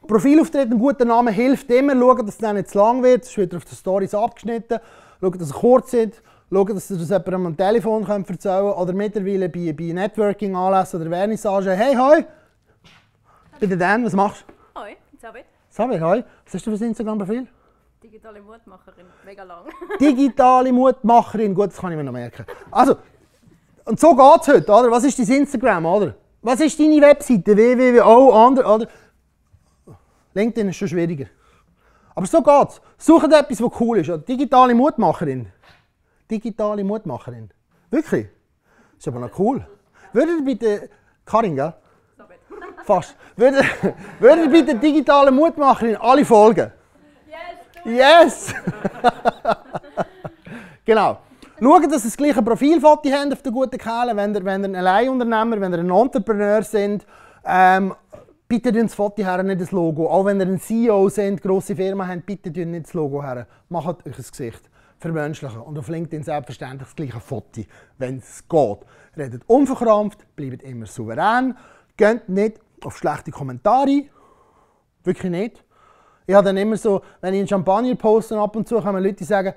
Profilauftritt, ein guter Name hilft immer. Schauen, dass es nicht zu lang wird. Es wird auf die Stories abgeschnitten. Schauen, dass sie kurz sind. Schauen, dass ihr das jemandem am Telefon könnt erzählen könnt. Oder mittlerweile bei, bei Networking-Anlässen oder Vernissage. Hey, hoi! Bitte Dan, was machst du? Hoi, Sabit. Sabit, hoi. Was hast du für ein Instagram-Profil? Digitale Mutmacherin, mega lang. Digitale Mutmacherin, gut, das kann ich mir noch merken. Also, und so geht es heute, oder? Was ist dein Instagram, oder? Was ist deine Webseite? www.oh, oder? LinkedIn ist schon schwieriger. Aber so geht es. Sucht etwas, was cool ist. Oder? Also, digitale Mutmacherin. Digitale Mutmacherin. Wirklich? Ist aber noch cool. Würdet ihr bitte. Karin, gell? Fast. Würdet, würdet ihr bitte digitale Mutmacherin alle folgen? Yes! genau. Schauen, dass ihr das gleiche Profilfoto habt auf den guten Kehle, wenn ihr, wenn ihr ein Alleinunternehmer, wenn ihr ein Entrepreneur seid. Ähm, bitte tun das Foto her, nicht das Logo. Auch wenn ihr ein CEO sind, grosse Firma habt, bitte tun nicht das Logo her. Macht euch ein Gesicht. Vermenschlichen. Und auf LinkedIn selbstverständlich das gleiche Foto, wenn es geht. Redet unverkrampft, bleibt immer souverän. Geht nicht auf schlechte Kommentare. Wirklich nicht. Ich habe dann immer so, wenn ich einen Champagner poste, ab und zu kommen Leute, die sagen,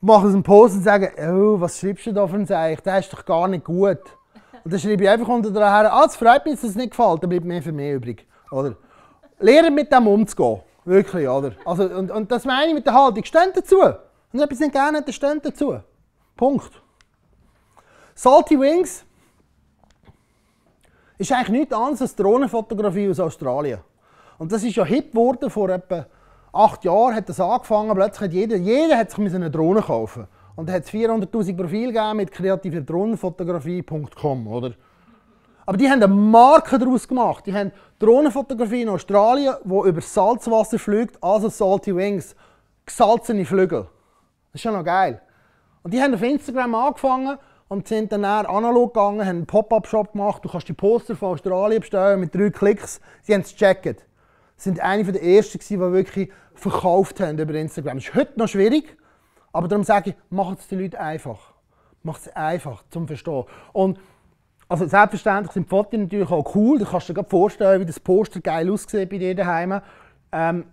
machen einen Post und sagen, oh, was schreibst du da für ein Zeich? Der ist doch gar nicht gut. Und dann schreibe ich einfach unter daher, ah, es freut mich, dass es nicht gefällt, dann bleibt mehr für mich übrig. Oder? Lernen mit dem umzugehen. Wirklich, oder? Also, und, und das meine ich mit der Haltung. Stehen dazu. Und etwas nicht gerne, dann stehen dazu. Punkt. Salty Wings ist eigentlich nichts anderes als Drohnenfotografie aus Australien. Und das ist ja hip geworden. vor etwa acht Jahren hat das angefangen, plötzlich hat jeder, jeder hat sich eine Drohne kaufen Und dann hat es 400'000 Profile gegeben mit kreativerdrohnenfotografie.com, oder? Aber die haben eine Marke daraus gemacht. Die haben Drohnenfotografie in Australien, wo über Salzwasser fliegt, also Salty Wings, gesalzene Flügel. Das ist ja noch geil. Und die haben auf Instagram angefangen und sind dann analog gegangen, haben einen Pop-Up-Shop gemacht. Du kannst die Poster von Australien bestellen mit drei Klicks. Sie haben es gecheckt sind eine der ersten, die wirklich verkauft haben über Instagram. Das ist heute noch schwierig, aber darum sage ich, macht es den Leuten einfach. Macht es einfach zum Verstehen. Und also selbstverständlich sind die Fotos natürlich auch cool. Du kannst du dir vorstellen, wie das Poster geil aussieht bei dir daheim. Ähm,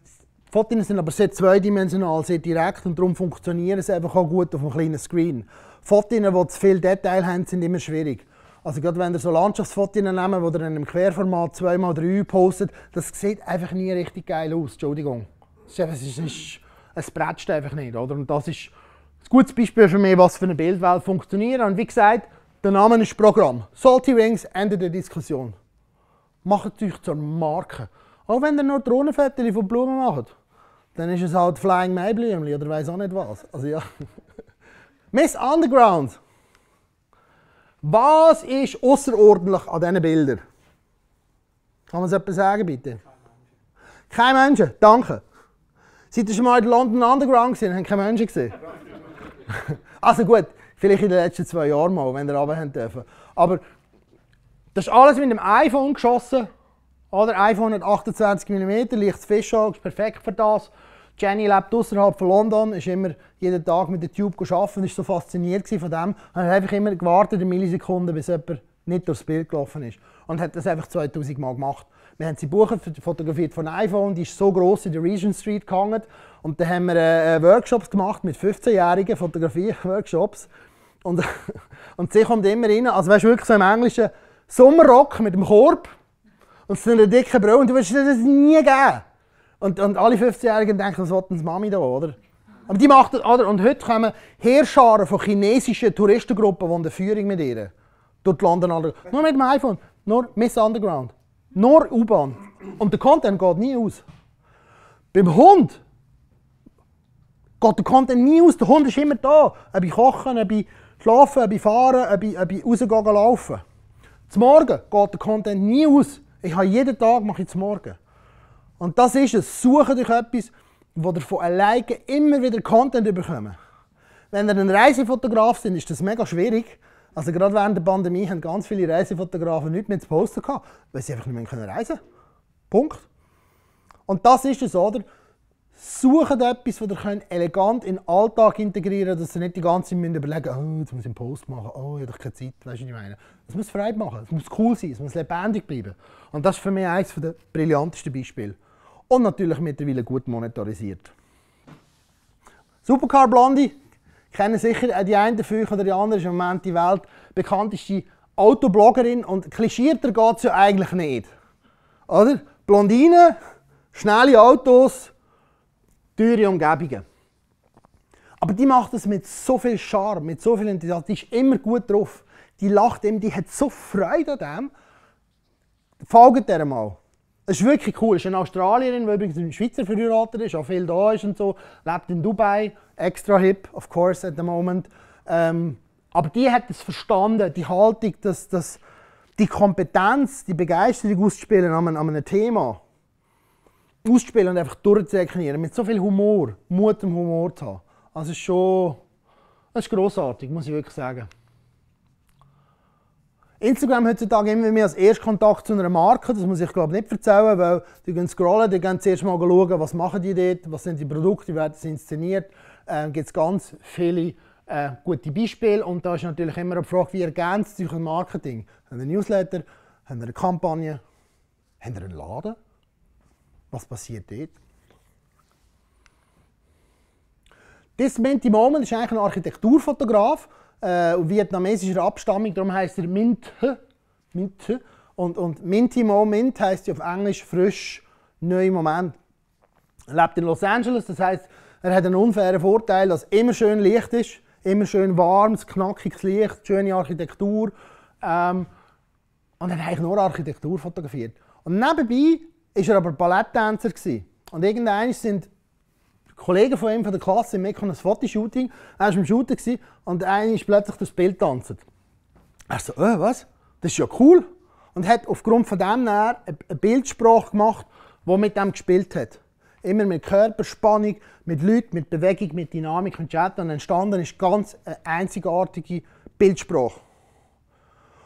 die Fotos sind aber sehr zweidimensional, sehr direkt und darum funktionieren sie einfach auch gut auf einem kleinen Screen. Fotos, die zu viel Detail haben, sind immer schwierig. Also gerade wenn ihr so Landschaftsfotos nehmt, die ihr in einem Querformat 2x3 postet, das sieht einfach nie richtig geil aus, Entschuldigung. Es, ist, ist, es bretzt einfach nicht, oder? Und das ist ein gutes Beispiel für mich, was für eine Bildwelt funktioniert. Und wie gesagt, der Name ist Programm. Salty Wings, Ende der Diskussion. Macht euch zur Marke. Auch wenn ihr nur Drohnenfettel von Blumen macht, dann ist es halt Flying Mayblümli oder weiß auch nicht was. Also ja. Miss Underground! Was ist außerordentlich an diesen Bildern? Kann man es etwas sagen, bitte? Kein Mensch. Danke. Seid ihr schon mal in London Underground gesehen? Haben keine Menschen gesehen? also gut, vielleicht in den letzten zwei Jahren mal, wenn ihr runter dürfen. Aber das ist alles mit dem iPhone geschossen. Oder iPhone hat 28 mm, leichtes Fischauge, perfekt für das. Jenny lebt außerhalb von London, ist immer jeden Tag mit der Tube arbeiten, ist so fasziniert von dem. Und hat einfach immer gewartet, eine Millisekunde, bis jemand nicht durchs Bild gelaufen ist. Und hat das einfach 2000 Mal gemacht. Wir haben sie Buche fotografiert von iPhone, die ist so groß in der Regent Street gehangen. Und dann haben wir äh, äh Workshops gemacht mit 15-jährigen Fotografie-Workshops. Und, und sie kommt immer rein, also weißt du wirklich so im englischen Sommerrock mit dem Korb und so einer dicken Brille. Und du wirst das nie geben. Und, und alle 15-Jährigen denken, was wollten die Mami da, oder? Aber die macht das, oder? Und heute kommen Heerscharen von chinesischen Touristengruppen, die in Führung mit ihr durch die Landen Nur mit dem iPhone, nur Miss Underground, nur U-Bahn. Und der Content geht nie aus. Beim Hund geht der Content nie aus. Der Hund ist immer da. Ob ich kochen, ob ich schlafen, ob ich fahren, ob ich, ob ich rausgehen laufen. Zum Morgen geht der Content nie aus. Ich habe jeden Tag mache ich zum Morgen. Und das ist es. Suche euch etwas, wo ihr von alleine immer wieder Content bekommt. Wenn ihr ein Reisefotograf seid, ist das mega schwierig. Also gerade während der Pandemie haben ganz viele Reisefotografen nichts mehr zu posten gehabt, weil sie einfach nicht mehr reisen können. Punkt. Und das ist es, oder? Sucht etwas, das ihr könnt elegant in den Alltag integrieren könnt, dass ihr nicht die ganze Zeit überlegen müsst, oh, jetzt muss ich einen Post machen, oh, ich habe keine Zeit, weißt du, was ich meine? Es muss Freude machen, es muss cool sein, es muss lebendig bleiben. Und das ist für mich eines der brillantesten Beispiele und natürlich mittlerweile gut monetarisiert. Supercar Blondie kennen sicher die einen von euch oder die andere, ist im Moment die Welt bekannteste Autobloggerin und klischierter geht es ja eigentlich nicht. Oder? Blondinen, schnelle Autos, teure Umgebungen. Aber die macht das mit so viel Charme, mit so viel Enthusiasmus, die ist immer gut drauf. Die lacht ihm, die hat so Freude an dem. Folgt der mal. Es ist wirklich cool. Es ist eine Australierin, die übrigens mit Schweizer verheiratet ist, auch viel da ist und so, lebt in Dubai, extra hip, of course, at the moment. Ähm, aber die hat es verstanden, die Haltung, dass, dass die Kompetenz, die Begeisterung auszuspielen an einem, an einem Thema, auszuspielen und einfach durchzuerklären, mit so viel Humor, Mut im Humor zu haben. Also es ist schon, es ist grossartig, muss ich wirklich sagen. Instagram heutzutage immer mehr als Erstkontakt zu einer Marke, das muss ich glaube nicht erzählen, weil die gehen scrollen, die gehen zuerst mal schauen, was machen die dort, was sind die Produkte, wie werden sie inszeniert. Ähm, gibt es ganz viele äh, gute Beispiele und da ist natürlich immer eine Frage, wie ergänzt sich ein Marketing? Haben wir einen Newsletter, haben wir eine Kampagne, haben wir einen Laden? Was passiert dort? This Menti Moment ist eigentlich ein Architekturfotograf, äh, und vietnamesischer Abstammung, darum heißt er Mint. Mint. Und, und Minty Moment heißt auf Englisch frisch, neu Moment. Er lebt in Los Angeles, das heißt, er hat einen unfairen Vorteil, dass immer schön Licht ist, immer schön warmes, knackiges Licht, schöne Architektur. Ähm, und er hat eigentlich nur Architektur fotografiert. Und nebenbei war er aber Balletttänzer. Und irgendwann sind Kollege von ihm von der Klasse im Mekon ein Fotoshooting. Er war im Shooter und einer ist plötzlich durchs Bild tanzt. Er so, äh, was? Das ist ja cool. Und hat aufgrund von dem eine Bildsprache gemacht, die mit dem gespielt hat. Immer mit Körperspannung, mit Leuten, mit Bewegung, mit Dynamik und Chat. Und entstanden ist ganz eine einzigartige Bildsprache.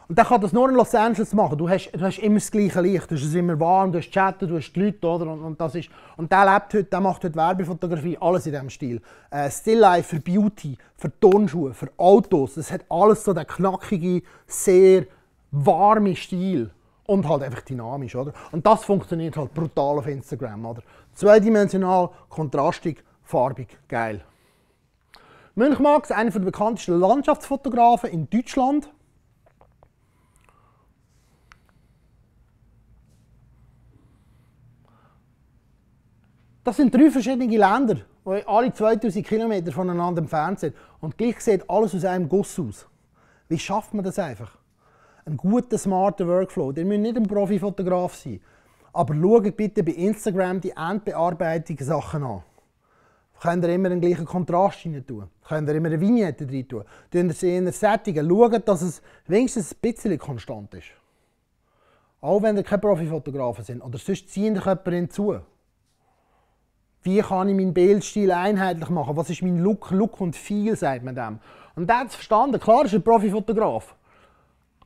Und dann kann das nur in Los Angeles machen. Du hast, du hast immer das gleiche Licht, du hast immer warm, du hast Chatten, du hast die Leute, oder? Und, und das ist, und der lebt heute, der macht heute Werbefotografie, alles in diesem Stil. Äh, Stilllife für Beauty, für Turnschuhe, für Autos, das hat alles so den knackigen, sehr warmen Stil. Und halt einfach dynamisch, oder? Und das funktioniert halt brutal auf Instagram, oder? Zweidimensional, kontrastig, farbig, geil. Münchmax, einer der bekanntesten Landschaftsfotografen in Deutschland, Das sind drei verschiedene Länder, die alle 2000 Kilometer voneinander entfernt sind. Und gleich sieht alles aus einem Guss aus. Wie schafft man das einfach? Ein guter, smarter Workflow. Ihr müsst nicht ein Profifotograf sein. Aber schaut bitte bei Instagram die Endbearbeitung Sachen an. Könnt ihr immer den gleichen Kontrast rein tun? Könnt ihr immer eine Vignette rein tun? Könnt ihr sie eher Sättigung? Schaut, dass es wenigstens ein bisschen konstant ist. Auch wenn ihr kein Profifotografen sind. Oder sonst ziehen ihr jemanden hinzu. Wie kann ich meinen Bildstil einheitlich machen? Was ist mein Look? Look und Feel, sagt man dem. Und der hat es verstanden. Klar, ist ein Profifotograf.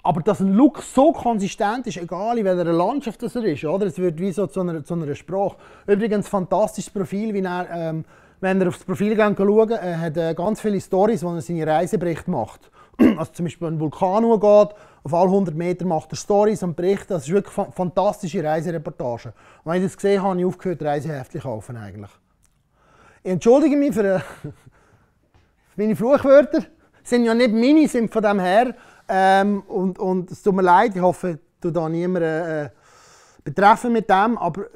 Aber dass ein Look so konsistent ist, egal in welcher Landschaft das er ist, oder? es wird wie so zu einer, zu einer Sprache. Übrigens, ein fantastisches Profil, wie er, ähm, wenn ihr aufs Profil schaut, äh, hat äh, ganz viele Stories, wo er seine Reiseberichte macht als zum Beispiel ein Vulkan geht, auf alle 100 Meter macht er Stories und Berichte. Das ist wirklich eine fantastische Reisereportage. Und als ich das gesehen habe, habe ich aufgehört, Reiseheftlich kaufen eigentlich. Ich entschuldige mich für, meine Fluchwörter. Sind ja nicht meine, sind von dem her. Ähm, und, und es tut mir leid, ich hoffe, du da niemanden äh, äh betreffen mit dem. Aber äh,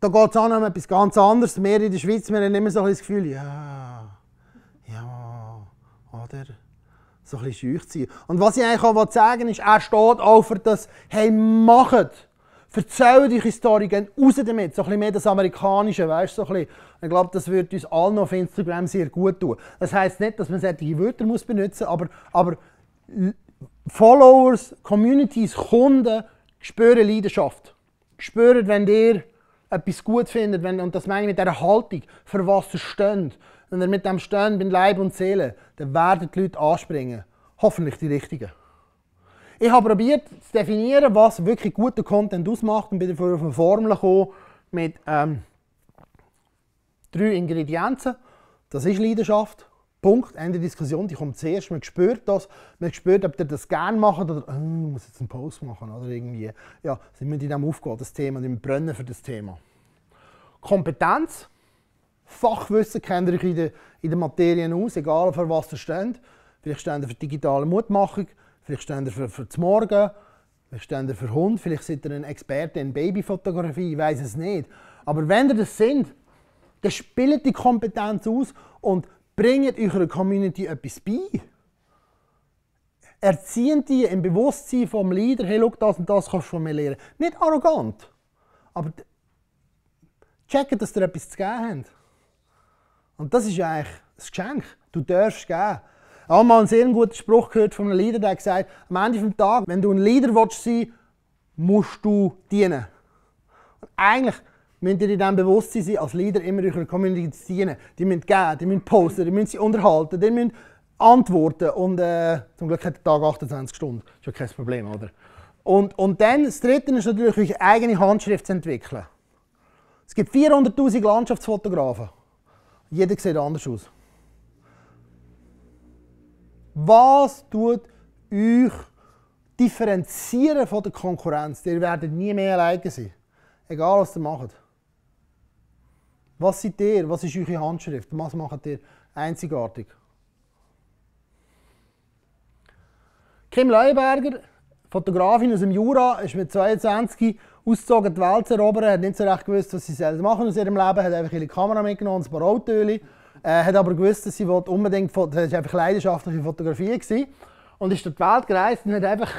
da geht es an um etwas ganz anderes. Wir in der Schweiz wir haben immer so ein das Gefühl, ja, ja, oder? so ein bisschen zu sein. Und was ich eigentlich auch sagen will, ist, er steht auch für das, hey, machet! Erzähl dich Historie, geht raus damit. So ein bisschen mehr das Amerikanische, weißt du, so ein bisschen. Ich glaube, das würde uns allen auf Instagram sehr gut tun. Das heisst nicht, dass man solche Wörter muss benutzen muss, aber, aber Followers, Communities, Kunden spüren Leidenschaft. Spüren, wenn ihr etwas gut findet, wenn, und das meine ich mit dieser Haltung, für was ihr steht wenn ihr mit dem stehen, bin Leib und Seele, dann werden die Leute anspringen. Hoffentlich die Richtigen. Ich habe probiert zu definieren, was wirklich guter Content ausmacht und bin dafür auf eine Formel gekommen mit ähm, drei Ingredienzen. Das ist Leidenschaft. Punkt, Ende Diskussion, die kommt zuerst. Man spürt das, man spürt, ob ihr das gerne macht oder oh, muss jetzt einen Post machen oder irgendwie. Ja, sind wir in dem aufgehen, das Thema, im Brennen für das Thema. Kompetenz, Fachwissen kennt ihr euch in der, in der Materie aus, egal für was ihr steht. Vielleicht steht ihr für digitale Mutmachung, vielleicht steht ihr für, für das Morgen, vielleicht steht ihr für Hund, vielleicht seid ihr ein Experte in Babyfotografie, ich weiß es nicht. Aber wenn ihr das seid, dann spielt die Kompetenz aus und bringt eurer Community etwas bei. Erziehen die im Bewusstsein vom Leader, hey, schau, das und das kannst du von mir lernen. Nicht arrogant, aber checken, dass ihr etwas zu geben habt. Und das ist eigentlich das Geschenk. Du darfst geben. Ich habe mal einen sehr guten Spruch gehört von einem Leader, der hat gesagt am Ende des Tages, wenn du ein Leader willst sein willst, musst du dienen. Und eigentlich müsst ihr dir dann bewusst sein, als Leader immer eurer Community zu dienen. Die müssen geben, die müssen posten, die müssen sie unterhalten, die müssen antworten. Und äh, zum Glück hat der Tag 28 Stunden. Ist ja kein Problem, oder? Und, und dann das Dritte ist natürlich, eure eigene Handschrift zu entwickeln. Es gibt 400.000 Landschaftsfotografen. Jeder sieht anders aus. Was tut euch differenzieren von der Konkurrenz? Ihr werdet nie mehr alleine sein. Egal was ihr macht. Was seid ihr? Was ist eure Handschrift? Was macht ihr einzigartig? Kim Leuberger, Fotografin aus dem Jura, ist mit 22 ausgezogen, die Welt zu erobern, hat nicht so recht gewusst, was sie machen aus ihrem Leben, hat einfach ihre Kamera mitgenommen, ein paar Autos, äh, hat aber gewusst, dass sie unbedingt, das war einfach leidenschaftliche Fotografie, gewesen, und ist durch die Welt gereist und hat einfach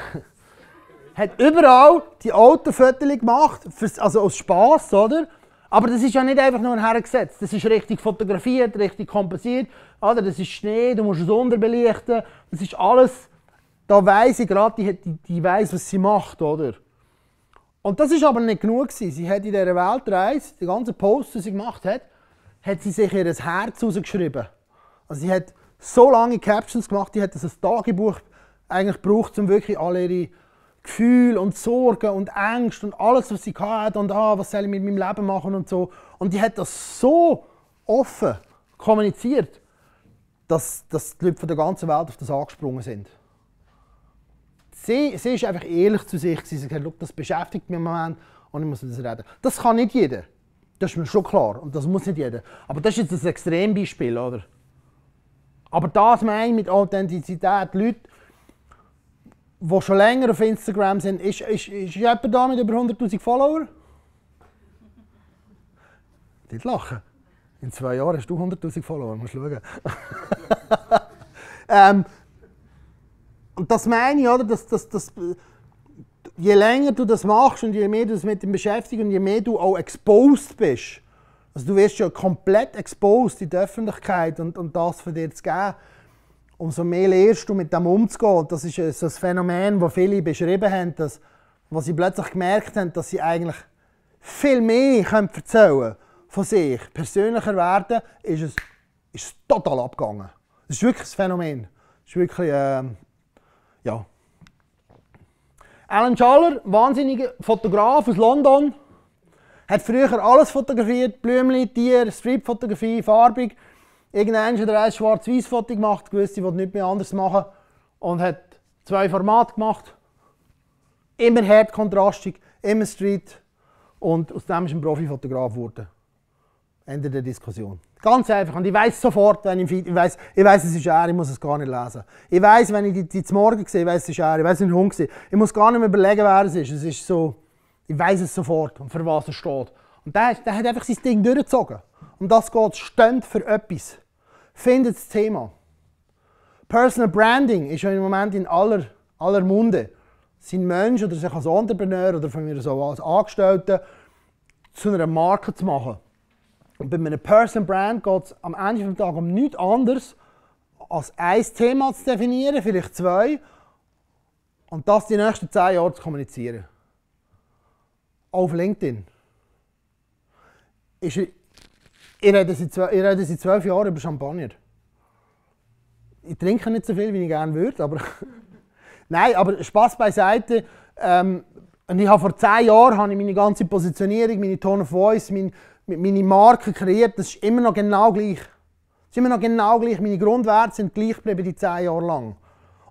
hat überall die Autofotos gemacht, für, also aus Spass, oder? Aber das ist ja nicht einfach nur hergesetzt. Das ist richtig fotografiert, richtig kompensiert. Oder? Das ist Schnee, du musst es unterbelichten. Das ist alles. Da weiss ich gerade, die, die, die weiss, was sie macht, oder? Und das ist aber nicht genug gewesen. Sie hat in dieser Weltreise, die ganzen Posts, die sie gemacht hat, hat sie sich ihr Herz rausgeschrieben. Also sie hat so lange Captions gemacht, sie hat das ein Tagebuch eigentlich gebraucht, um wirklich alle ihre Gefühle und Sorgen und Ängste und alles, was sie hatte und ah, was soll ich mit meinem Leben machen und so. Und die hat das so offen kommuniziert, dass, dass die Leute von der ganzen Welt auf das angesprungen sind. Sie, sie ist einfach ehrlich zu sich. Sie sagt, das beschäftigt mich im Moment und ich muss mit das reden. Das kann nicht jeder. Das ist mir schon klar und das muss nicht jeder. Aber das ist jetzt ein Extrembeispiel, oder? Aber das meine ich mit Authentizität. Leute, die schon länger auf Instagram sind, ist, ist, ist jemand da mit über 100'000 Follower? Nicht lachen. In zwei Jahren hast du 100'000 Follower, musst schauen. ähm, das meine ich, oder? Das, das, das, je länger du das machst und je mehr du das mit dem beschäftigst und je mehr du auch exposed bist, also du wirst ja komplett exposed in der Öffentlichkeit und, und das für dich zu geben, umso mehr lernst du mit dem umzugehen. das ist äh, so ein Phänomen, das viele beschrieben haben, dass, was sie plötzlich gemerkt haben, dass sie eigentlich viel mehr können erzählen von sich, persönlicher werden, ist es, ist es total abgegangen. Das ist wirklich ein Phänomen. Das ist wirklich... Äh, ja. Alan Schaller, wahnsinniger Fotograf aus London, hat früher alles fotografiert, Blümchen, Tier, Stripfotografie, farbig. Irgendein oder ein schwarz weiß foto gemacht, gewisse wollte nicht mehr anders machen und hat zwei Formate gemacht. Immer hart kontrastig, immer Street und aus dem ist ein Profifotograf geworden. Ende der Diskussion. Ganz einfach. Und ich weiß sofort, wenn ich, Feed, ich weiß, ich weiß, es ist er, ich muss es gar nicht lesen. Ich weiß, wenn ich die, die zum Morgen sehe, ich weiß, es ist er, ich weiß, es ist ein Hund. Ich muss gar nicht mehr überlegen, wer es ist. Es ist so, ich weiß es sofort und für was er steht. Und der, der hat einfach sein Ding durchgezogen. Und das geht ständig für etwas. Findet das Thema. Personal Branding ist ja im Moment in aller, aller Munde. Sein Mensch oder sich als Entrepreneur oder von mir so als Angestellter zu einer Marke zu machen. Und bei einem Person Brand geht es am Ende des Tages um nichts anderes, als ein Thema zu definieren, vielleicht zwei, und das die nächsten zehn Jahre zu kommunizieren. Auf LinkedIn. ich, rede seit zwölf, Jahren über Champagner. Ich trinke nicht so viel, wie ich gerne würde, aber. Nein, aber Spaß beiseite. Ähm, und ich habe vor zehn Jahren habe ich meine ganze Positionierung, meine Tone of Voice, mein, meine meinen Marken kreiert, das ist immer noch genau gleich. Das ist immer noch genau gleich. Meine Grundwerte sind gleich geblieben die zehn Jahre lang.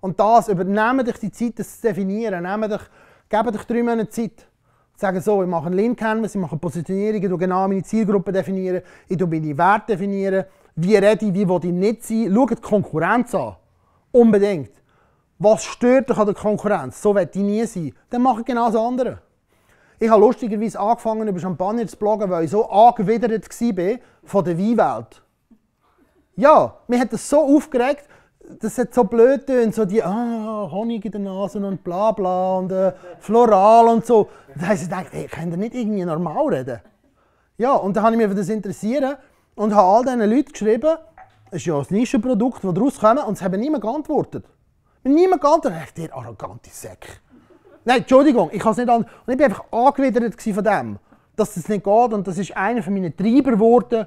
Und das, übernehmen dich die Zeit, das zu definieren. dich, geben dich drei Monate Zeit. Sagen so, ich mache einen Link Canvas, ich mache eine Positionierung, ich genau meine Zielgruppe definieren, ich definiere meine Werte definieren, wie rede ich, wie will ich nicht sein. Schau die Konkurrenz an. Unbedingt. Was stört dich an der Konkurrenz? So will ich nie sein. Dann mache ich genau das andere. Ich habe lustigerweise angefangen, über Champagner zu bloggen, weil ich so angewidert war von der Weinwelt. Ja, mir hat das so aufgeregt, das hat so blöd tönt, so die ah, Honig in der Nase und bla bla und äh, floral und so. Da habe ich gedacht, hey, könnt ihr nicht irgendwie normal reden? Ja, und dann habe ich mich für das interessiert und habe all diesen Leuten geschrieben, es ist ja ein Nischenprodukt, das rauskommt und es haben niemand geantwortet. Niemand geantwortet. Ich dachte, ihr arrogante Säck. Nein, Entschuldigung, ich kann es nicht an. Und ich bin einfach angewidert von dem, dass das nicht geht. Und das ist einer von meinen Treiber geworden,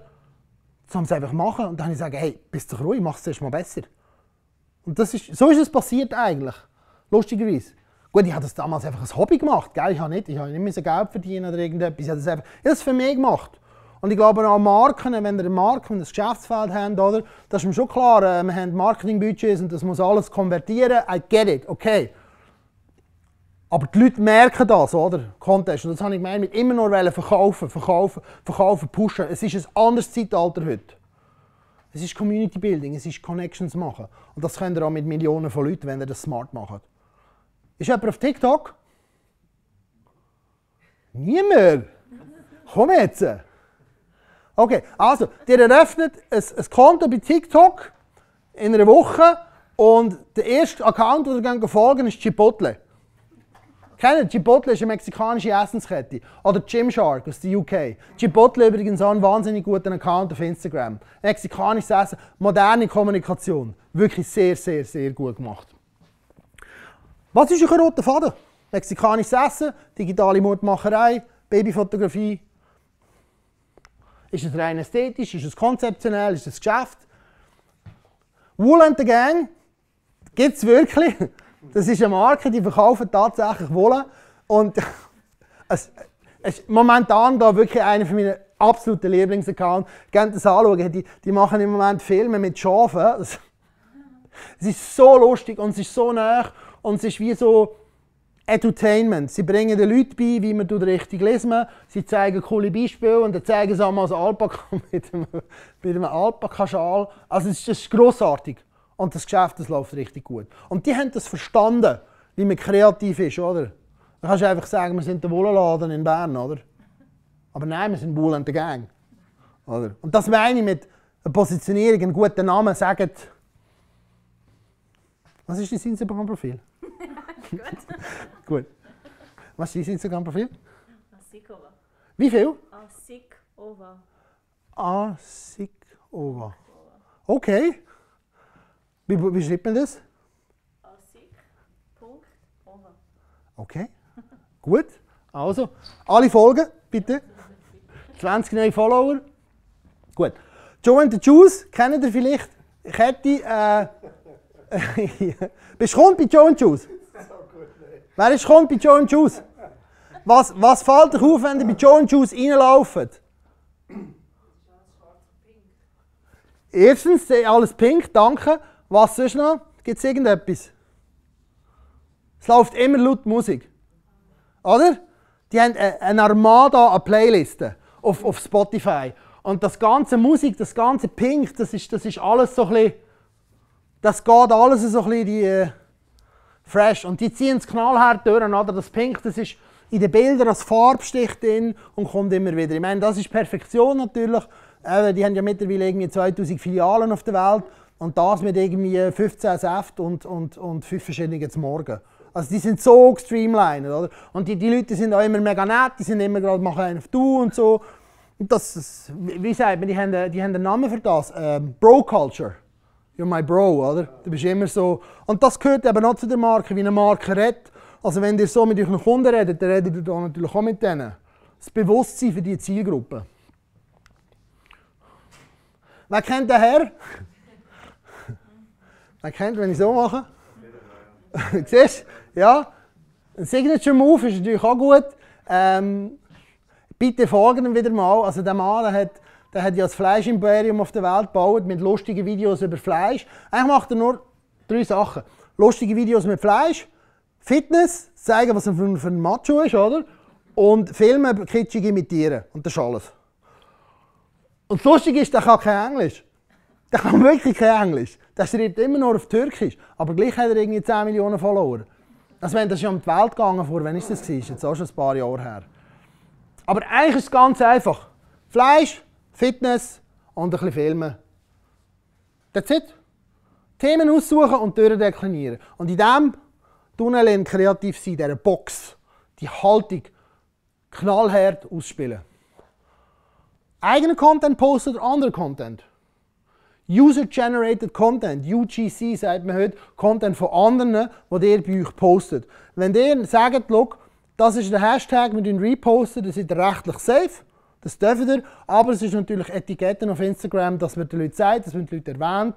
um es einfach machen. Und dann habe ich gesagt, hey, bist du ruhig, mach es erst mal besser. Und das ist, so ist es passiert eigentlich. Lustigerweise. Gut, ich habe das damals einfach als Hobby gemacht. Gell? Ich habe nicht, ich habe nicht mehr so Geld verdienen oder irgendetwas. Ich habe das einfach ich habe das für mich gemacht. Und ich glaube an Marken, wenn ihr eine Marke und ein Geschäftsfeld habt, oder, das ist mir schon klar, äh, wir haben Marketingbudgets und das muss alles konvertieren. I get it, okay. Aber die Leute merken das, oder? Contest. Und das habe ich gemeint, mit immer nur verkaufen, verkaufen, verkaufen, pushen. Es ist ein anderes Zeitalter heute. Es ist Community Building, es ist Connections machen. Und das könnt ihr auch mit Millionen von Leuten, wenn ihr das smart macht. Ist jemand auf TikTok? Niemand! Komm jetzt! Okay, also, ihr eröffnet ein, ein Konto bei TikTok in einer Woche und der erste Account, den ihr folgen ist Chipotle. Kennen? Chipotle ist eine mexikanische Essenskette. Oder Gymshark aus der UK. Chipotle übrigens auch einen wahnsinnig guten Account auf Instagram. Mexikanisches Essen, moderne Kommunikation. Wirklich sehr, sehr, sehr gut gemacht. Was ist euer roter Faden? Mexikanisches Essen, digitale Mutmacherei, Babyfotografie. Ist es rein ästhetisch? Ist es konzeptionell? Ist es Geschäft? Wool and the Gang gibt es wirklich. Das ist eine Marke, die verkaufen tatsächlich Wolle. Und es, es ist momentan da wirklich einer von meinen absoluten Lieblingsaccounts. Gerne das anschauen. Die, die machen im Moment Filme mit Schafen. Es ist so lustig und es ist so nah und es ist wie so Entertainment. Sie bringen den Leuten bei, wie man richtig lesen Sie zeigen coole Beispiele und dann zeigen sie auch mal das Alpaka mit einem, mit einem Alpaka-Schal. Also es ist, ist grossartig. Und das Geschäft das läuft richtig gut. Und die haben das verstanden, wie man kreativ ist, oder? Dann kannst du einfach sagen, wir sind der Wollenladen in Bern, oder? Aber nein, wir sind Wool and the Gang. Oder? Und das meine ich mit einer Positionierung, einem guten Namen, sagen. Was ist dein Instagram-Profil? gut. Was ist dein Instagram-Profil? Asikova. Wie viel? Asikova. Asikova. Okay. Wie, wie schreibt man das? Okay, gut. Also, alle Folgen, bitte. 20 neue Follower. Gut. Joe and the Juice, kennt ihr vielleicht? Ich hätte. Äh, Bist du bei Joe and the Juice? Wer ist Kund bei Joe and Juice? Was, was fällt euch auf, wenn ihr bei Joe and Juice reinlauft? Erstens, alles pink, danke. Was sonst noch? Gibt es irgendetwas? Es läuft immer laut Musik. Oder? Die haben e-, eine Armada an Playlisten auf, auf Spotify. Und das ganze Musik, das ganze Pink, das ist, das ist alles so ein bisschen, das geht alles so ein bisschen die, äh, fresh. Und die ziehen es knallhart durch, oder? Das Pink, das ist in den Bildern als Farbstich drin und kommt immer wieder. Ich meine, das ist Perfektion natürlich. Äh, die haben ja mittlerweile irgendwie 2000 Filialen auf der Welt und das mit irgendwie 15 Saft und, und, und 5 verschiedenen zum Morgen. Also die sind so gestreamlined, oder? Und die, die Leute sind auch immer mega nett, die sind immer gerade machen einen auf du und so. Und das wie sagt man, die haben, die haben einen Namen für das, ähm, Bro Culture. You're my Bro, oder? Du bist immer so. Und das gehört eben auch zu der Marke, wie eine Marke redet. Also wenn ihr so mit euren Kunden redet, dann redet ihr da natürlich auch mit denen. Das Bewusstsein für die Zielgruppe. Wer kennt den Herr? Erkennt, wenn ich so mache? Siehst du? Ja. Ein Signature Move ist natürlich auch gut. Ähm, bitte folgen wieder mal. Also der Mann der hat, der hat ja das Fleischimperium auf der Welt gebaut mit lustigen Videos über Fleisch. Eigentlich macht er nur drei Sachen. Lustige Videos mit Fleisch, Fitness, zeigen, was er für, für ein Macho ist, oder? Und Filme kitschig imitieren. Und das ist alles. Und das Lustige ist, der kann kein Englisch. Der kann wirklich kein Englisch. Der schreibt immer nur auf Türkisch, aber gleich hat er irgendwie 10 Millionen Follower. Also wenn das ist um die Welt gegangen vor, wenn ist das gewesen? Jetzt auch schon ein paar Jahre her. Aber eigentlich ist es ganz einfach. Fleisch, Fitness und ein bisschen filmen. That's it. Themen aussuchen und Türen deklinieren. Und in dem Tunnel kreativ sein, dieser Box, die Haltung knallhart ausspielen. Eigener Content posten oder anderer Content? User-Generated Content, UGC sagt man heute, Content von anderen, wo der bei euch postet. Wenn ihr sagt, look, das ist der Hashtag, mit den reposten, seid ihr rechtlich safe, das dürft ihr, aber es ist natürlich Etiketten auf Instagram, dass man den Leuten sagt, dass man die Leute erwähnt,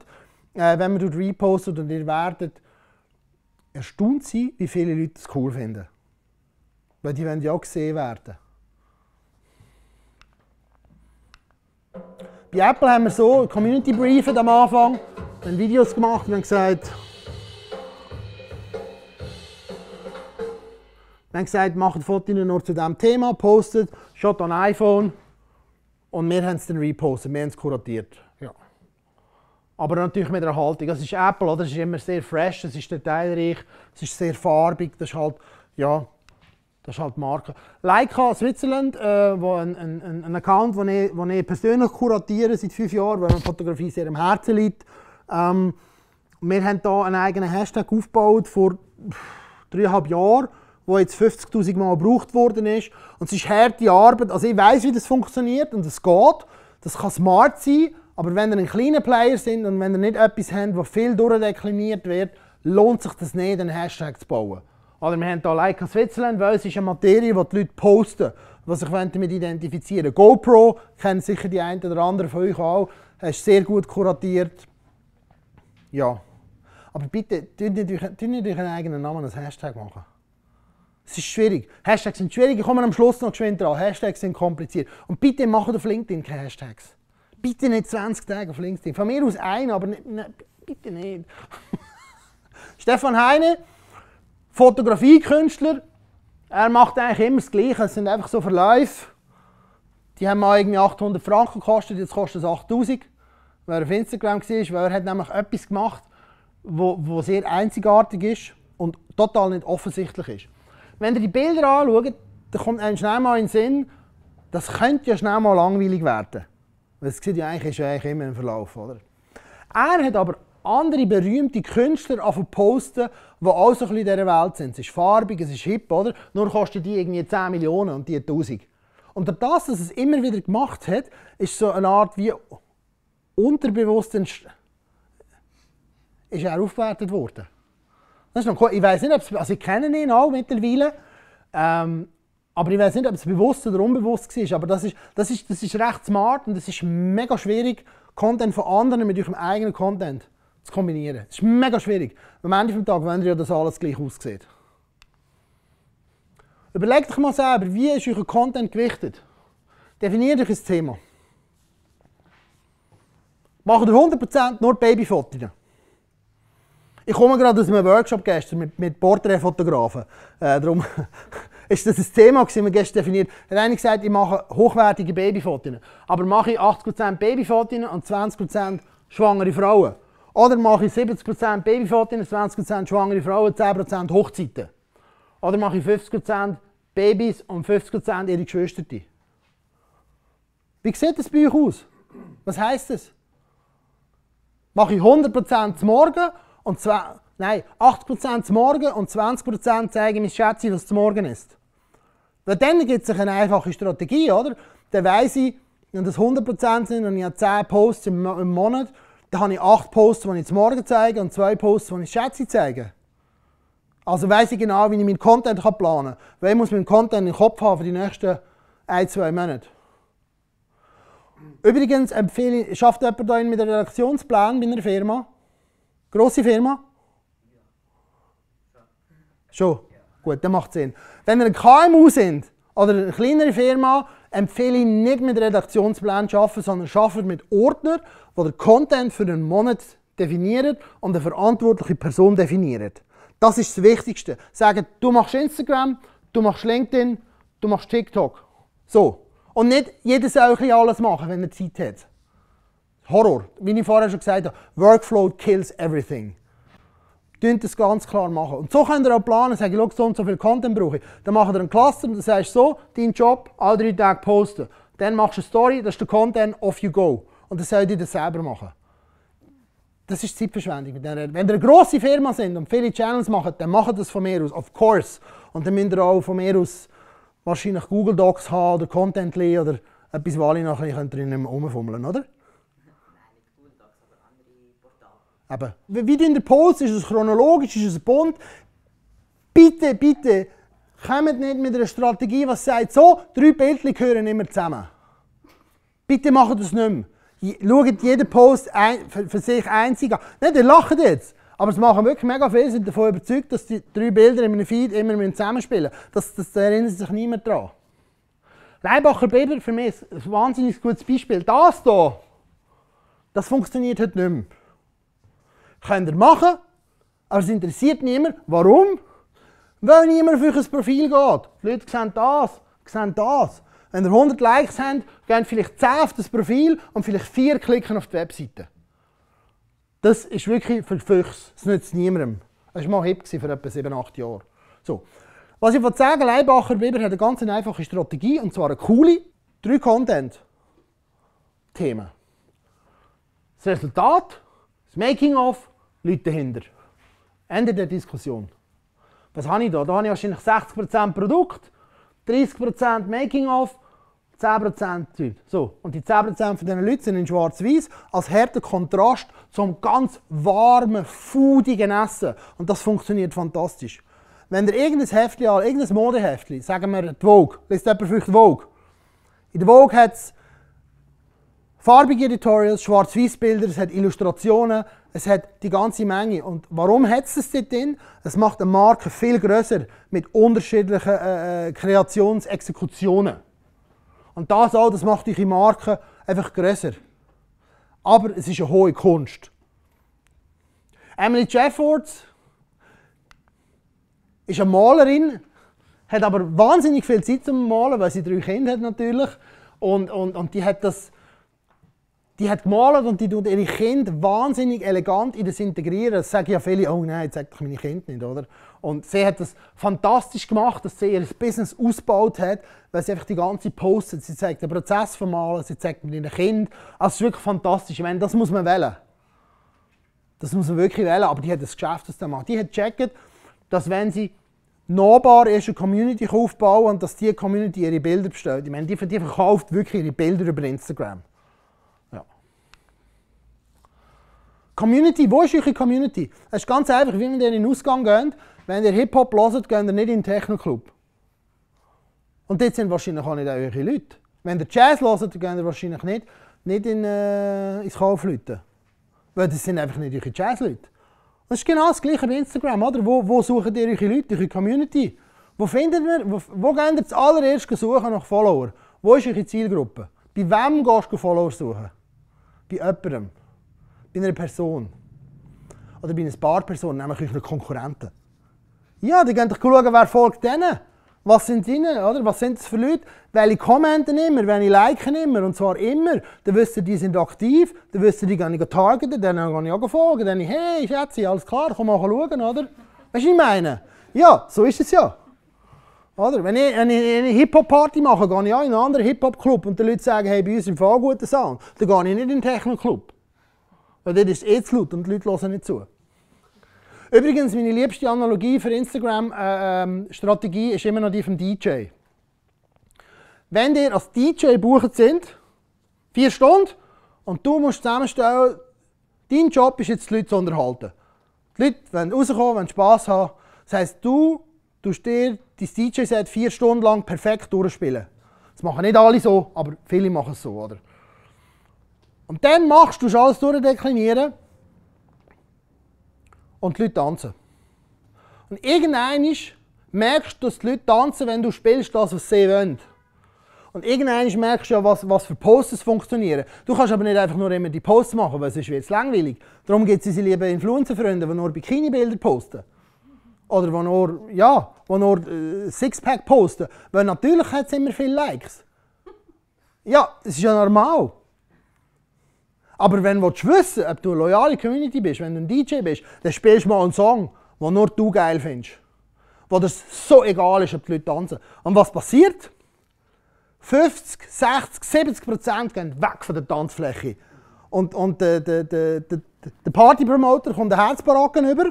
äh, wenn man dort repostet und ihr werdet erstaunt sein, wie viele Leute das cool finden. Weil die wollen ja auch gesehen werden. Bei Apple haben wir so Community Briefed am Anfang, dann Videos gemacht und haben gesagt, Wir haben gesagt, macht Fotos nur zu diesem Thema, postet, schaut an iPhone und wir haben es dann repostet, wir haben es kuratiert. Ja. Aber natürlich mit einer Haltung. Das ist Apple, oder? das ist immer sehr fresh, das ist detailreich, das ist sehr farbig, das ist halt, ja, das ist halt die Marke. Leica Switzerland, äh, wo ein, ein, ein Account, den ich, ich persönlich kuratiere seit fünf Jahren, weil mir Fotografie sehr am Herzen liegt. Ähm, wir haben hier einen eigenen Hashtag aufgebaut vor dreieinhalb Jahren, der jetzt 50.000 Mal gebraucht worden ist. Und es ist harte Arbeit. Also ich weiß, wie das funktioniert und es geht. Das kann smart sein, aber wenn ihr ein kleiner Player sind und wenn ihr nicht etwas habt, wo viel durchdekliniert wird, lohnt sich das nicht, einen Hashtag zu bauen. Oder wir haben hier Leica Switzerland, weil es ist eine Materie, die die Leute posten, die sich damit identifizieren GoPro kennen sicher die einen oder anderen von euch auch. Es ist sehr gut kuratiert. Ja. Aber bitte, tun nicht, nicht euren eigenen Namen als Hashtag machen. Es ist schwierig. Hashtags sind schwierig. Ich komme am Schluss noch geschwind dran. Hashtags sind kompliziert. Und bitte macht auf LinkedIn keine Hashtags. Bitte nicht 20 Tage auf LinkedIn. Von mir aus ein, aber nicht, ne, bitte nicht. Stefan Heine. Fotografiekünstler, er macht eigentlich immer das Gleiche. Es sind einfach so Verläufe. Die haben mal irgendwie 800 Franken gekostet, jetzt kostet es 8000. Weil er auf Instagram war, wer hat nämlich etwas gemacht, wo, wo sehr einzigartig ist und total nicht offensichtlich ist. Wenn ihr die Bilder anschaut, dann kommt einem schnell mal in den Sinn, das könnte ja schnell mal langweilig werden. Das sieht ja eigentlich, ist ja eigentlich immer im Verlauf. Oder? Er hat aber andere berühmte Künstler posten, die auch so ein in dieser Welt sind. Es ist farbig, es ist hip, oder? Nur kostet die irgendwie 10 Millionen und die 1000. Und durch das, dass es immer wieder gemacht hat, ist so eine Art wie unterbewusst ist er aufgewertet worden. Das ist noch cool. Ich weiß nicht, ob es, also ich kenne ihn auch mittlerweile, ähm, aber ich weiß nicht, ob es bewusst oder unbewusst war. Aber das ist, das ist, das ist recht smart und es ist mega schwierig, Content von anderen mit eurem eigenen Content zu kombinieren. Das ist mega schwierig. Am Ende des Tages wollen wir ja, dass alles gleich aussieht. Überlegt euch mal selber, wie ist euer Content gewichtet? Definiert euch ein Thema. Macht ihr 100% nur Babyfotos? Ich komme gerade aus einem Workshop gestern mit, mit Porträtfotografen. Äh, darum ist das ein Thema, das wir gestern definiert haben. Er Einer gesagt, ich mache hochwertige Babyfotos. Aber mache ich 80% Babyfotos und 20% schwangere Frauen? Oder mache ich 70% Babyfotos, 20% schwangere Frauen, 10% Hochzeiten? Oder mache ich 50% Babys und 50% ihre Geschwister? Wie sieht das bei euch aus? Was heisst das? Mache ich 100% zum Morgen und zwei, nein, 80% zum Morgen und 20% zeige ich Schätze, was zum Morgen ist? Weil dann gibt es eine einfache Strategie, oder? Dann weiss ich, wenn das 100% sind und ich habe 10 Posts im Monat da habe ich acht Posts, die ich Morgen zeige und zwei Posts, die ich Schätze zeige. Also weiß ich genau, wie ich meinen Content planen kann. Weil ich muss meinen Content im Kopf haben für die nächsten ein, zwei Monate. Übrigens empfehle ich, schafft jemand da mit einem Redaktionsplan bei einer Firma? Grosse Firma? Schon? Gut, dann macht Sinn. Wenn ihr ein KMU sind oder eine kleinere Firma, empfehle ich nicht mit Redaktionsplan zu arbeiten, sondern arbeitet mit Ordner wo der Content für einen Monat definiert und eine verantwortliche Person definiert. Das ist das Wichtigste. Sagen, du machst Instagram, du machst LinkedIn, du machst TikTok. So. Und nicht jedes auch alles machen, wenn er Zeit hat. Horror. Wie ich vorher schon gesagt habe, Workflow kills everything. Könnt das ganz klar machen. Und so könnt ihr auch planen, sagen, schau, so und so viel Content brauche ich. Dann macht ihr ein Cluster und dann sagst du so, dein Job, alle drei Tage posten. Dann machst du eine Story, das ist der Content, off you go und dann solltet ihr das selber machen. Das ist Zeitverschwendung. Wenn ihr eine grosse Firma sind und viele Channels macht, dann macht das von mir aus, of course. Und dann müsst ihr auch von mir aus wahrscheinlich Google Docs haben oder Contently oder etwas, wo alle nachher drinnen rumfummeln, oder? Eben. Wie du in der Post ist es chronologisch, ist es bunt. Bitte, bitte, kommt nicht mit einer Strategie, was sagt, so, drei Bildchen gehören immer zusammen. Bitte macht das nicht mehr. Schaut jeden Post ein, für, für, sich einzig an. Nein, ihr lacht jetzt. Aber es machen wirklich mega viele, sind davon überzeugt, dass die drei Bilder in einem Feed immer zusammenspielen müssen. Das, das erinnert sich niemand daran. Leibacher Bilder für mich ist ein wahnsinnig gutes Beispiel. Das hier, das funktioniert heute nicht mehr. Könnt ihr machen, aber es interessiert niemand. Warum? Weil niemand auf euch ein Profil geht. Die Leute sehen das, sehen das. Wenn ihr 100 Likes habt, gehen vielleicht 10 auf das Profil und vielleicht 4 klicken auf die Webseite. Das ist wirklich für die Füchse. Das nützt niemandem. Das war mal hip für etwa 7, 8 Jahre. So. Was ich wollte sagen, Leibacher Weber hat eine ganz einfache Strategie, und zwar eine coole. Drei Content-Themen. Das Resultat, das Making-of, Leute dahinter. Ende der Diskussion. Was habe ich da? Da habe ich wahrscheinlich 60% Produkt, 30% Making-of 10% Leute. So. Und die 10% von diesen Leuten sind in schwarz-weiß als harter Kontrast zum ganz warmen, fudigen Essen. Und das funktioniert fantastisch. Wenn ihr irgendein Heftchen an, irgendein Modeheftchen, sagen wir die Vogue, liest jemand vielleicht Vogue. In der Vogue hat es farbige Editorials, schwarz-weiß Bilder, es hat Illustrationen, es hat die ganze Menge. Und warum hat es das dort drin? Es macht eine Marke viel größer mit unterschiedlichen äh, äh Kreationsexekutionen. Und das auch, das macht eure Marke einfach grösser. Aber es ist eine hohe Kunst. Emily Jeffords ist eine Malerin, hat aber wahnsinnig viel Zeit zum Malen, weil sie drei Kinder hat natürlich. Und, und, und die hat das die hat gemalt und die tut ihre Kinder wahnsinnig elegant in das integrieren. Das sagen ja viele, oh nein, jetzt sagt doch meine Kinder nicht, oder? Und sie hat das fantastisch gemacht, dass sie ihr Business ausgebaut hat, weil sie einfach die ganze postet. Sie zeigt den Prozess vom Malen, sie zeigt mit ihren Kindern. Also es ist wirklich fantastisch. Ich meine, das muss man wählen. Das muss man wirklich wählen, aber die hat das Geschäft aus dem Mann. Die hat gecheckt, dass wenn sie nahbar ist, eine Community aufbauen und dass diese Community ihre Bilder bestellt. Ich meine, die, die verkauft wirklich ihre Bilder über Instagram. Community, wo ist eure Community? Es ist ganz einfach, wie ihr in den Ausgang geht, wenn ihr Hip-Hop hört, geht ihr nicht in den Techno-Club. Und dort sind wahrscheinlich auch nicht eure Leute. Wenn ihr Jazz hört, geht ihr wahrscheinlich nicht, nicht in, äh, ins Kaufleuten. Weil das sind einfach nicht eure jazz Jazzleute. Das ist genau das gleiche bei Instagram, oder? Wo, wo suchen ihr eure Leute, eure Community? Wo findet ihr, wo, wo geht ihr zuallererst suchen nach Follower? Wo ist eure Zielgruppe? Bei wem gehst du Follower suchen? Bei jemandem. Bei einer Person. Oder bei ein paar Personen, nämlich euren Konkurrenten. Ja, die gehen doch schauen, wer folgt denen. Was sind ihnen, oder? Was sind es für Leute? Welche kommenten immer, welche liken immer, und zwar immer. Dann wissen ihr, die sind aktiv, dann wissen ihr, die gehen nicht targeten, dann gehen ich auch folgen, dann ich, hey, Schätze, alles klar, komm mal schauen, oder? Weißt du, was ich meine? Ja, so ist es ja. Oder? Wenn ich eine, eine Hip-Hop-Party mache, gehe ich auch in einen anderen Hip-Hop-Club und die Leute sagen, hey, bei uns im Fall guter Sound, dann gehe ich nicht in den Techno-Club. Weil dort ist es eh zu laut und die Leute hören nicht zu. Übrigens, meine liebste Analogie für Instagram-Strategie äh, ähm, ist immer noch die vom DJ. Wenn ihr als DJ bucht sind, vier Stunden, und du musst zusammenstellen, dein Job ist jetzt, die Leute zu unterhalten. Die Leute wollen rauskommen, wollen Spass haben. Das heisst, du tust dir dein DJ-Set vier Stunden lang perfekt durchspielen. Das machen nicht alle so, aber viele machen es so. Oder? Und dann machst du alles durchdeklinieren und die Leute tanzen. Und irgendwann merkst du, dass die Leute tanzen, wenn du spielst, das, was sie wollen. Und irgendein merkst du ja, was, was für Posts funktionieren. Du kannst aber nicht einfach nur immer die Posts machen, weil es wird es langweilig. Darum gibt es unsere lieben Influencer-Freunde, die nur Bikini-Bilder posten. Oder die nur, ja, die nur äh, Sixpack posten. Weil natürlich hat es immer viele Likes. Ja, es ist ja normal. Aber wenn du wissen ob du eine loyale Community bist, wenn du ein DJ bist, dann spielst du mal einen Song, den nur du geil findest. Wo es so egal ist, ob die Leute tanzen. Und was passiert? 50, 60, 70 Prozent gehen weg von der Tanzfläche. Und, und der, der, der, der Partypromoter kommt einen Herzbaracken über.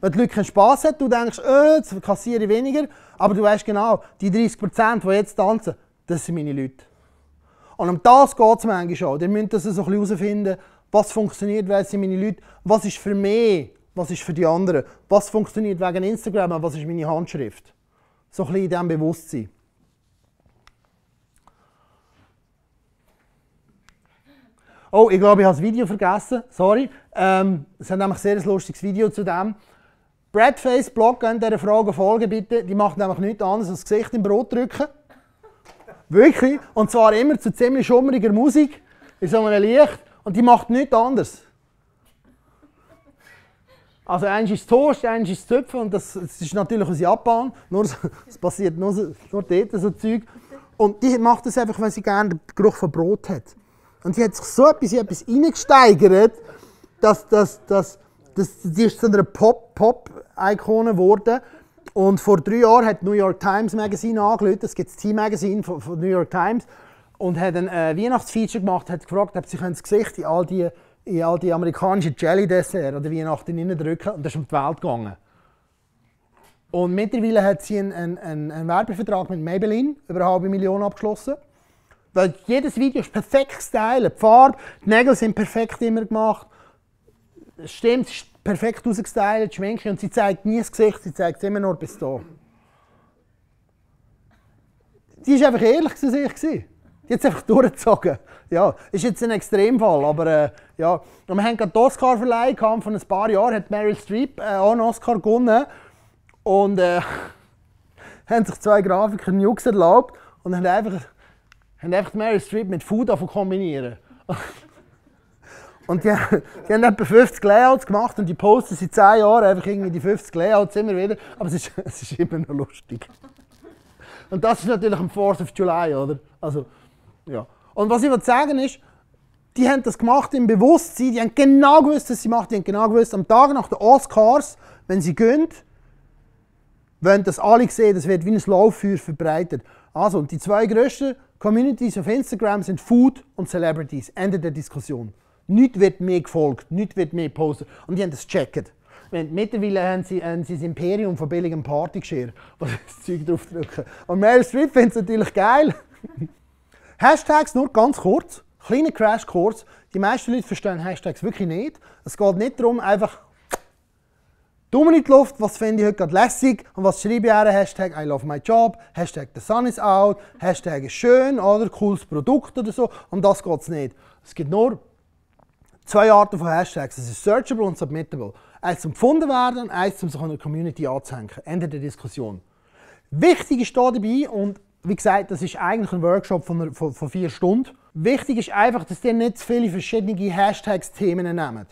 Wenn die Leute keinen Spass haben, du denkst, öh, jetzt kassiere ich weniger. Aber du weißt genau, die 30 Prozent, die jetzt tanzen, das sind meine Leute. Und um das geht es manchmal auch. Ihr müsst das so ein bisschen herausfinden, was funktioniert, wer sind meine Leute, was ist für mich, was ist für die anderen, was funktioniert wegen Instagram, was ist meine Handschrift. So ein bisschen in diesem Bewusstsein. Oh, ich glaube, ich habe das Video vergessen. Sorry. Ähm, es hat nämlich sehr ein sehr lustiges Video zu dem. Bradface Blog, an dieser Frage folgen bitte. Die macht nämlich nichts anderes als das Gesicht im Brot drücken. Wirklich. Und zwar immer zu ziemlich schummeriger Musik, in so einem Licht. Und die macht nichts anderes. Also eins ist Toast, eins ist Zöpfen und das, das, ist natürlich aus Japan. Nur es so, passiert nur, so, nur dort so Zeug. Und die macht das einfach, weil sie gerne den Geruch von Brot hat. Und sie hat sich so etwas, in etwas reingesteigert, dass, dass, dass, dass die ist zu einer Pop-Pop-Ikone geworden. -Pop und vor drei Jahren hat New York Times Magazine angelötet, es gibt das team Magazine von, von, New York Times, und hat ein äh, Weihnachtsfeature gemacht, hat gefragt, ob sie das Gesicht in all die, in all die amerikanischen Jelly-Dessert oder Weihnachten reindrücken und das ist um die Welt gegangen. Und mittlerweile hat sie einen, einen, einen Werbevertrag mit Maybelline über eine halbe Million abgeschlossen. Weil jedes Video ist perfekt stylen. Die Farbe, die Nägel sind perfekt immer gemacht. Stimmt, perfekt ausgestylt, schminke und sie zeigt nie das Gesicht, sie zeigt es immer nur bis da. Sie war einfach ehrlich zu sich. Gewesen. Die hat es einfach durchgezogen. Ja, ist jetzt ein Extremfall, aber äh, ja. Und wir haben gerade den oscar verleihen gehabt, ein paar Jahren hat Meryl Streep äh, auch einen Oscar gewonnen. Und äh, haben sich zwei Grafiker Nukes erlaubt und haben einfach, haben einfach Meryl Streep mit Food kombinieren Und die, die haben etwa 50 Layouts gemacht und die posten seit 10 Jahren einfach irgendwie die 50 Layouts immer wieder. Aber es ist, es ist immer noch lustig. Und das ist natürlich am 4th of July, oder? Also, ja. Und was ich sagen ist, die haben das gemacht im Bewusstsein, die haben genau gewusst, was sie machen, die haben genau gewusst, am Tag nach den Oscars, wenn sie gehen, wollen das alle sehen, das wird wie ein Lauffeuer verbreitet. Also, und die zwei grössten Communities auf Instagram sind Food und Celebrities. Ende der Diskussion. Nichts wird mehr gefolgt, nichts wird mehr gepostet. Und die haben das gecheckt. mittlerweile haben sie, haben sie das Imperium von billigem Partygeschirr, wo das Zeug draufdrücken. Und Meryl Streep findet es natürlich geil. Hashtags nur ganz kurz, kleiner Crashkurs. Die meisten Leute verstehen Hashtags wirklich nicht. Es geht nicht darum, einfach Daumen in die Luft, was finde ich heute gerade lässig und was schreibe ich an? Hashtag I love my job, Hashtag the sun is out, Hashtag ist schön oder cooles Produkt oder so. Um das geht es nicht. Es gibt nur zwei Arten von Hashtags. Das ist searchable und submittable. Eins zum gefunden werden und eins zum sich an der Community anzuhängen. Ende der Diskussion. Wichtig ist hier dabei, und wie gesagt, das ist eigentlich ein Workshop von, von, von vier Stunden. Wichtig ist einfach, dass ihr nicht zu viele verschiedene Hashtags-Themen nehmt.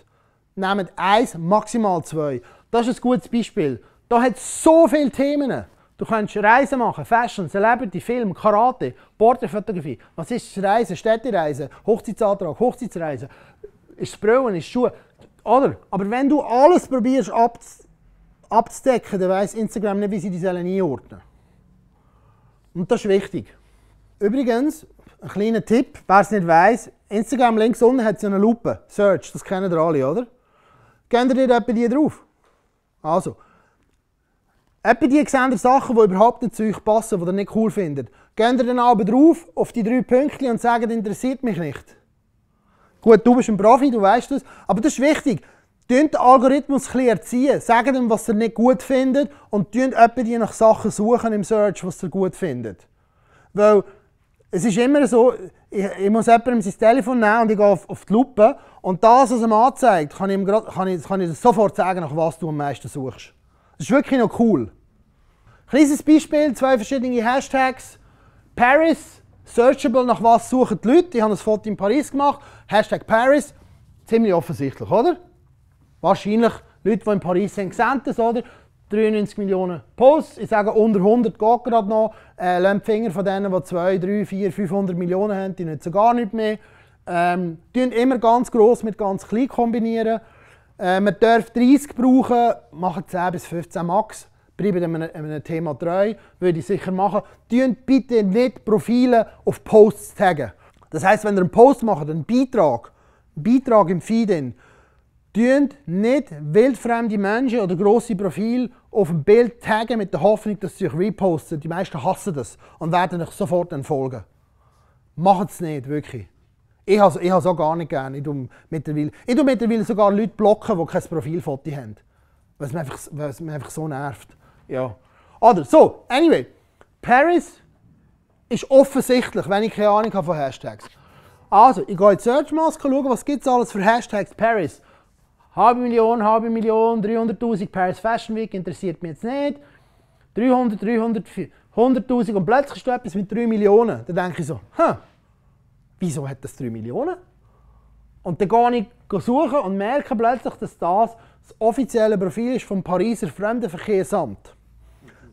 Nehmt eins, maximal zwei. Das ist ein gutes Beispiel. Da hat so viele Themen. Du kannst Reisen machen, Fashion, Celebrity, Film, Karate, Porträtfotografie. Was ist Reisen? Städtereisen, Hochzeitsantrag, Hochzeitsreisen ist es Brillen, ist es Schuhe. Oder? Aber wenn du alles probierst abz abzudecken, dann weiss Instagram nicht, wie sie dich einordnen sollen. Und das ist wichtig. Übrigens, ein kleiner Tipp, wer es nicht weiss, Instagram links unten hat so eine Lupe, Search, das kennen ihr alle, oder? Gehen ihr etwa die drauf? Also, etwa die seht ihr Sachen, die überhaupt nicht zu euch passen, die ihr nicht cool findet. Gehen ihr dann aber drauf auf die drei Pünktchen und sagt, interessiert mich nicht. Gut, du bist ein Profi, du weißt das. Aber das ist wichtig. Tönt den Algorithmus ein erziehen. Sagen ihm, was er nicht gut findet. Und tönt die nach Sachen suchen im Search, was er gut findet. Weil es ist immer so, ich, ich muss jemandem sein Telefon nehmen und ich gehe auf, auf die Lupe. Und das, was er mir anzeigt, kann ich, ihm grad, kann, ich, kann ich sofort sagen, nach was du am meisten suchst. Das ist wirklich noch cool. Kleines Beispiel, zwei verschiedene Hashtags. Paris Searchable, nach was suchen die Leute? Ich habe ein Foto in Paris gemacht. Hashtag Paris. Ziemlich offensichtlich, oder? Wahrscheinlich Leute, die in Paris sind, sehen das, oder? 93 Millionen Posts. Ich sage, unter 100 geht gerade noch. Äh, Lasst die Finger von denen, die 2, 3, 4, 500 Millionen haben, die nützen gar nicht mehr. Ähm, tun immer ganz gross mit ganz klein kombinieren. Äh, man darf 30 brauchen, machen 10 bis 15 Max bleiben einem, einem Thema treu, würde ich sicher machen. Tun bitte nicht Profile auf Posts taggen. Das heißt, wenn ihr einen Post macht, einen Beitrag, einen Beitrag im Feed, in, tun nicht wildfremde Menschen oder grosse Profile auf dem Bild taggen mit der Hoffnung, dass sie euch reposten. Die meisten hassen das und werden euch sofort entfolgen. Macht es nicht, wirklich. Ich habe es auch gar nicht gerne. Ich tue mittlerweile, ich tue mittlerweile sogar Leute blocken, die kein Profilfoto haben. Weil es einfach, mich einfach so nervt ja, oder so, anyway, Paris ist offensichtlich, wenn ich keine Ahnung habe von Hashtags. Also, ich gehe in die Search-Maske schauen, was gibt es alles für Hashtags Paris. Halbe Million, halbe Million, 300'000 Paris Fashion Week interessiert mich jetzt nicht. 300, 300, 100'000 und plötzlich ist etwas mit 3 Millionen. Dann denke ich so, hm, wieso hat das 3 Millionen? Und dann gehe ich suchen und merke plötzlich, dass das das offizielle Profil ist vom Pariser Fremdenverkehrsamt.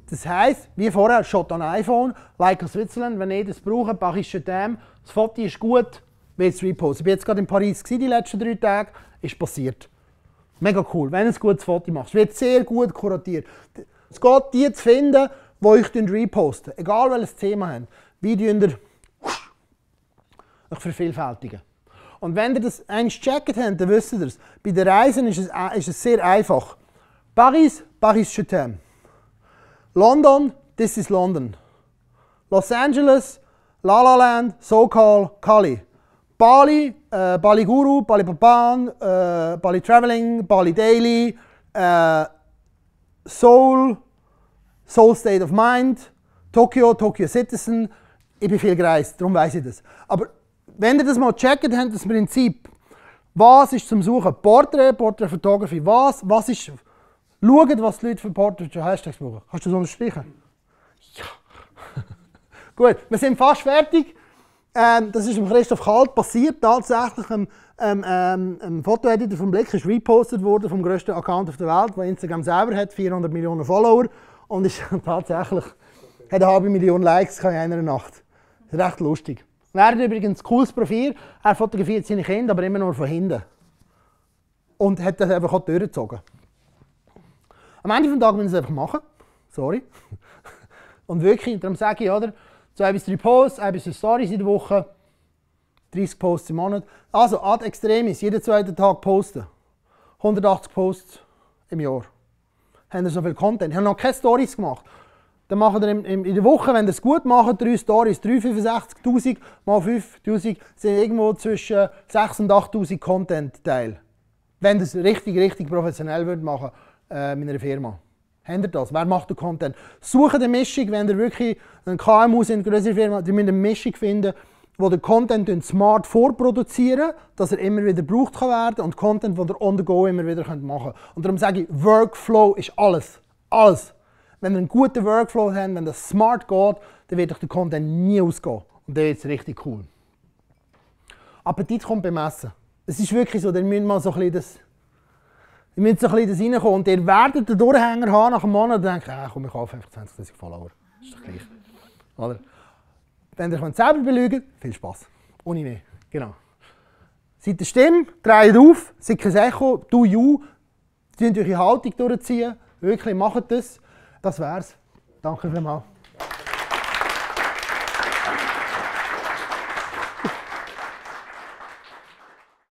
Das heisst, wie vorher, Shot on iPhone, like aus Switzerland, wenn ihr das braucht, mache ich schon dem. Das Foto ist gut, will es reposten. Ich war jetzt gerade in Paris gewesen, die letzten drei Tage, ist passiert. Mega cool, wenn du ein gutes Foto machst. Wird sehr gut kuratiert. Es geht, die zu finden, die euch reposten. Egal welches Thema haben. Wie ihr euch vervielfältigen. Und wenn ihr das eins gecheckt habt, dann wisst ihr es. Bei den Reisen ist es, äh, ist es sehr einfach. Paris, Paris-Chetem. London, this is London. Los Angeles, La La Land, So-Called, Cali. Bali, äh, Bali Guru, Bali Baban, äh, uh, Bali Traveling, Bali Daily, äh, Seoul, Seoul State of Mind, Tokyo, Tokyo Citizen. Ich bin viel gereist, darum weiß ich das. Aber wenn ihr das mal checkt, habt ihr das Prinzip. Was ist zum Suchen? Portrait, Portrait Photography. Was, was ist Schaut, was die Leute für portugiesische Hashtags brauchen. Kannst du das unterstreichen? Ja. Gut, wir sind fast fertig. Ähm, das ist dem Christoph Kalt passiert. Tatsächlich ein, ähm, ähm, ein Fotoeditor vom Blick ist repostet worden vom grössten Account auf der Welt, der Instagram selber hat, 400 Millionen Follower. Und ist tatsächlich hat eine halbe Million Likes in einer Nacht. Das ist recht lustig. Und er hat übrigens ein cooles Profil. Er fotografiert seine Kinder, aber immer nur von hinten. Und hat das einfach auch durchgezogen. Am Ende des Tages müssen sie es einfach machen. Sorry. Und wirklich, darum sage ich, oder? Zwei bis drei Posts, ein bis drei Stories in der Woche, 30 Posts im Monat. Also, ad extremis, jeden zweiten Tag posten. 180 Posts im Jahr. Haben ihr so viel Content? Ich habe noch keine Stories gemacht. Dann machen ihr in, der Woche, wenn ihr es gut macht, drei Stories. 365.000 mal 5.000 sind irgendwo zwischen 6.000 und 8.000 content teil Wenn ihr es richtig, richtig professionell machen würdet äh, mit einer Firma. Habt ihr das? Wer macht den Content? Suche eine Mischung, wenn ihr wirklich ein KMU sind, eine größere Firma, die müssen eine Mischung finden, wo der Content smart vorproduzieren, dass er immer wieder gebraucht kann werden und Content, den ihr on the go immer wieder machen könnt. Und darum sage ich, Workflow ist alles. Alles. Wenn ihr einen guten Workflow habt, wenn das smart geht, dann wird euch der Content nie ausgehen. Und dann ist richtig cool. Appetit kommt beim Essen. Es ist wirklich so, ihr müsst mal so ein bisschen das Ihr müsst so ein bisschen das reinkommen. Und ihr werdet den Durchhänger haben nach einem Monat und denken, ah, komm, ich kaufe einfach 20'000 Follower. Das ist doch gleich. Oder? Wenn ihr euch selber belügen viel Spass. Ohne mehr. Genau. Seid ihr Stimme, dreht auf, seid kein Echo, du, you. Zieht eure Haltung durchziehen. Wirklich, macht das. Das wär's. Danke vielmals.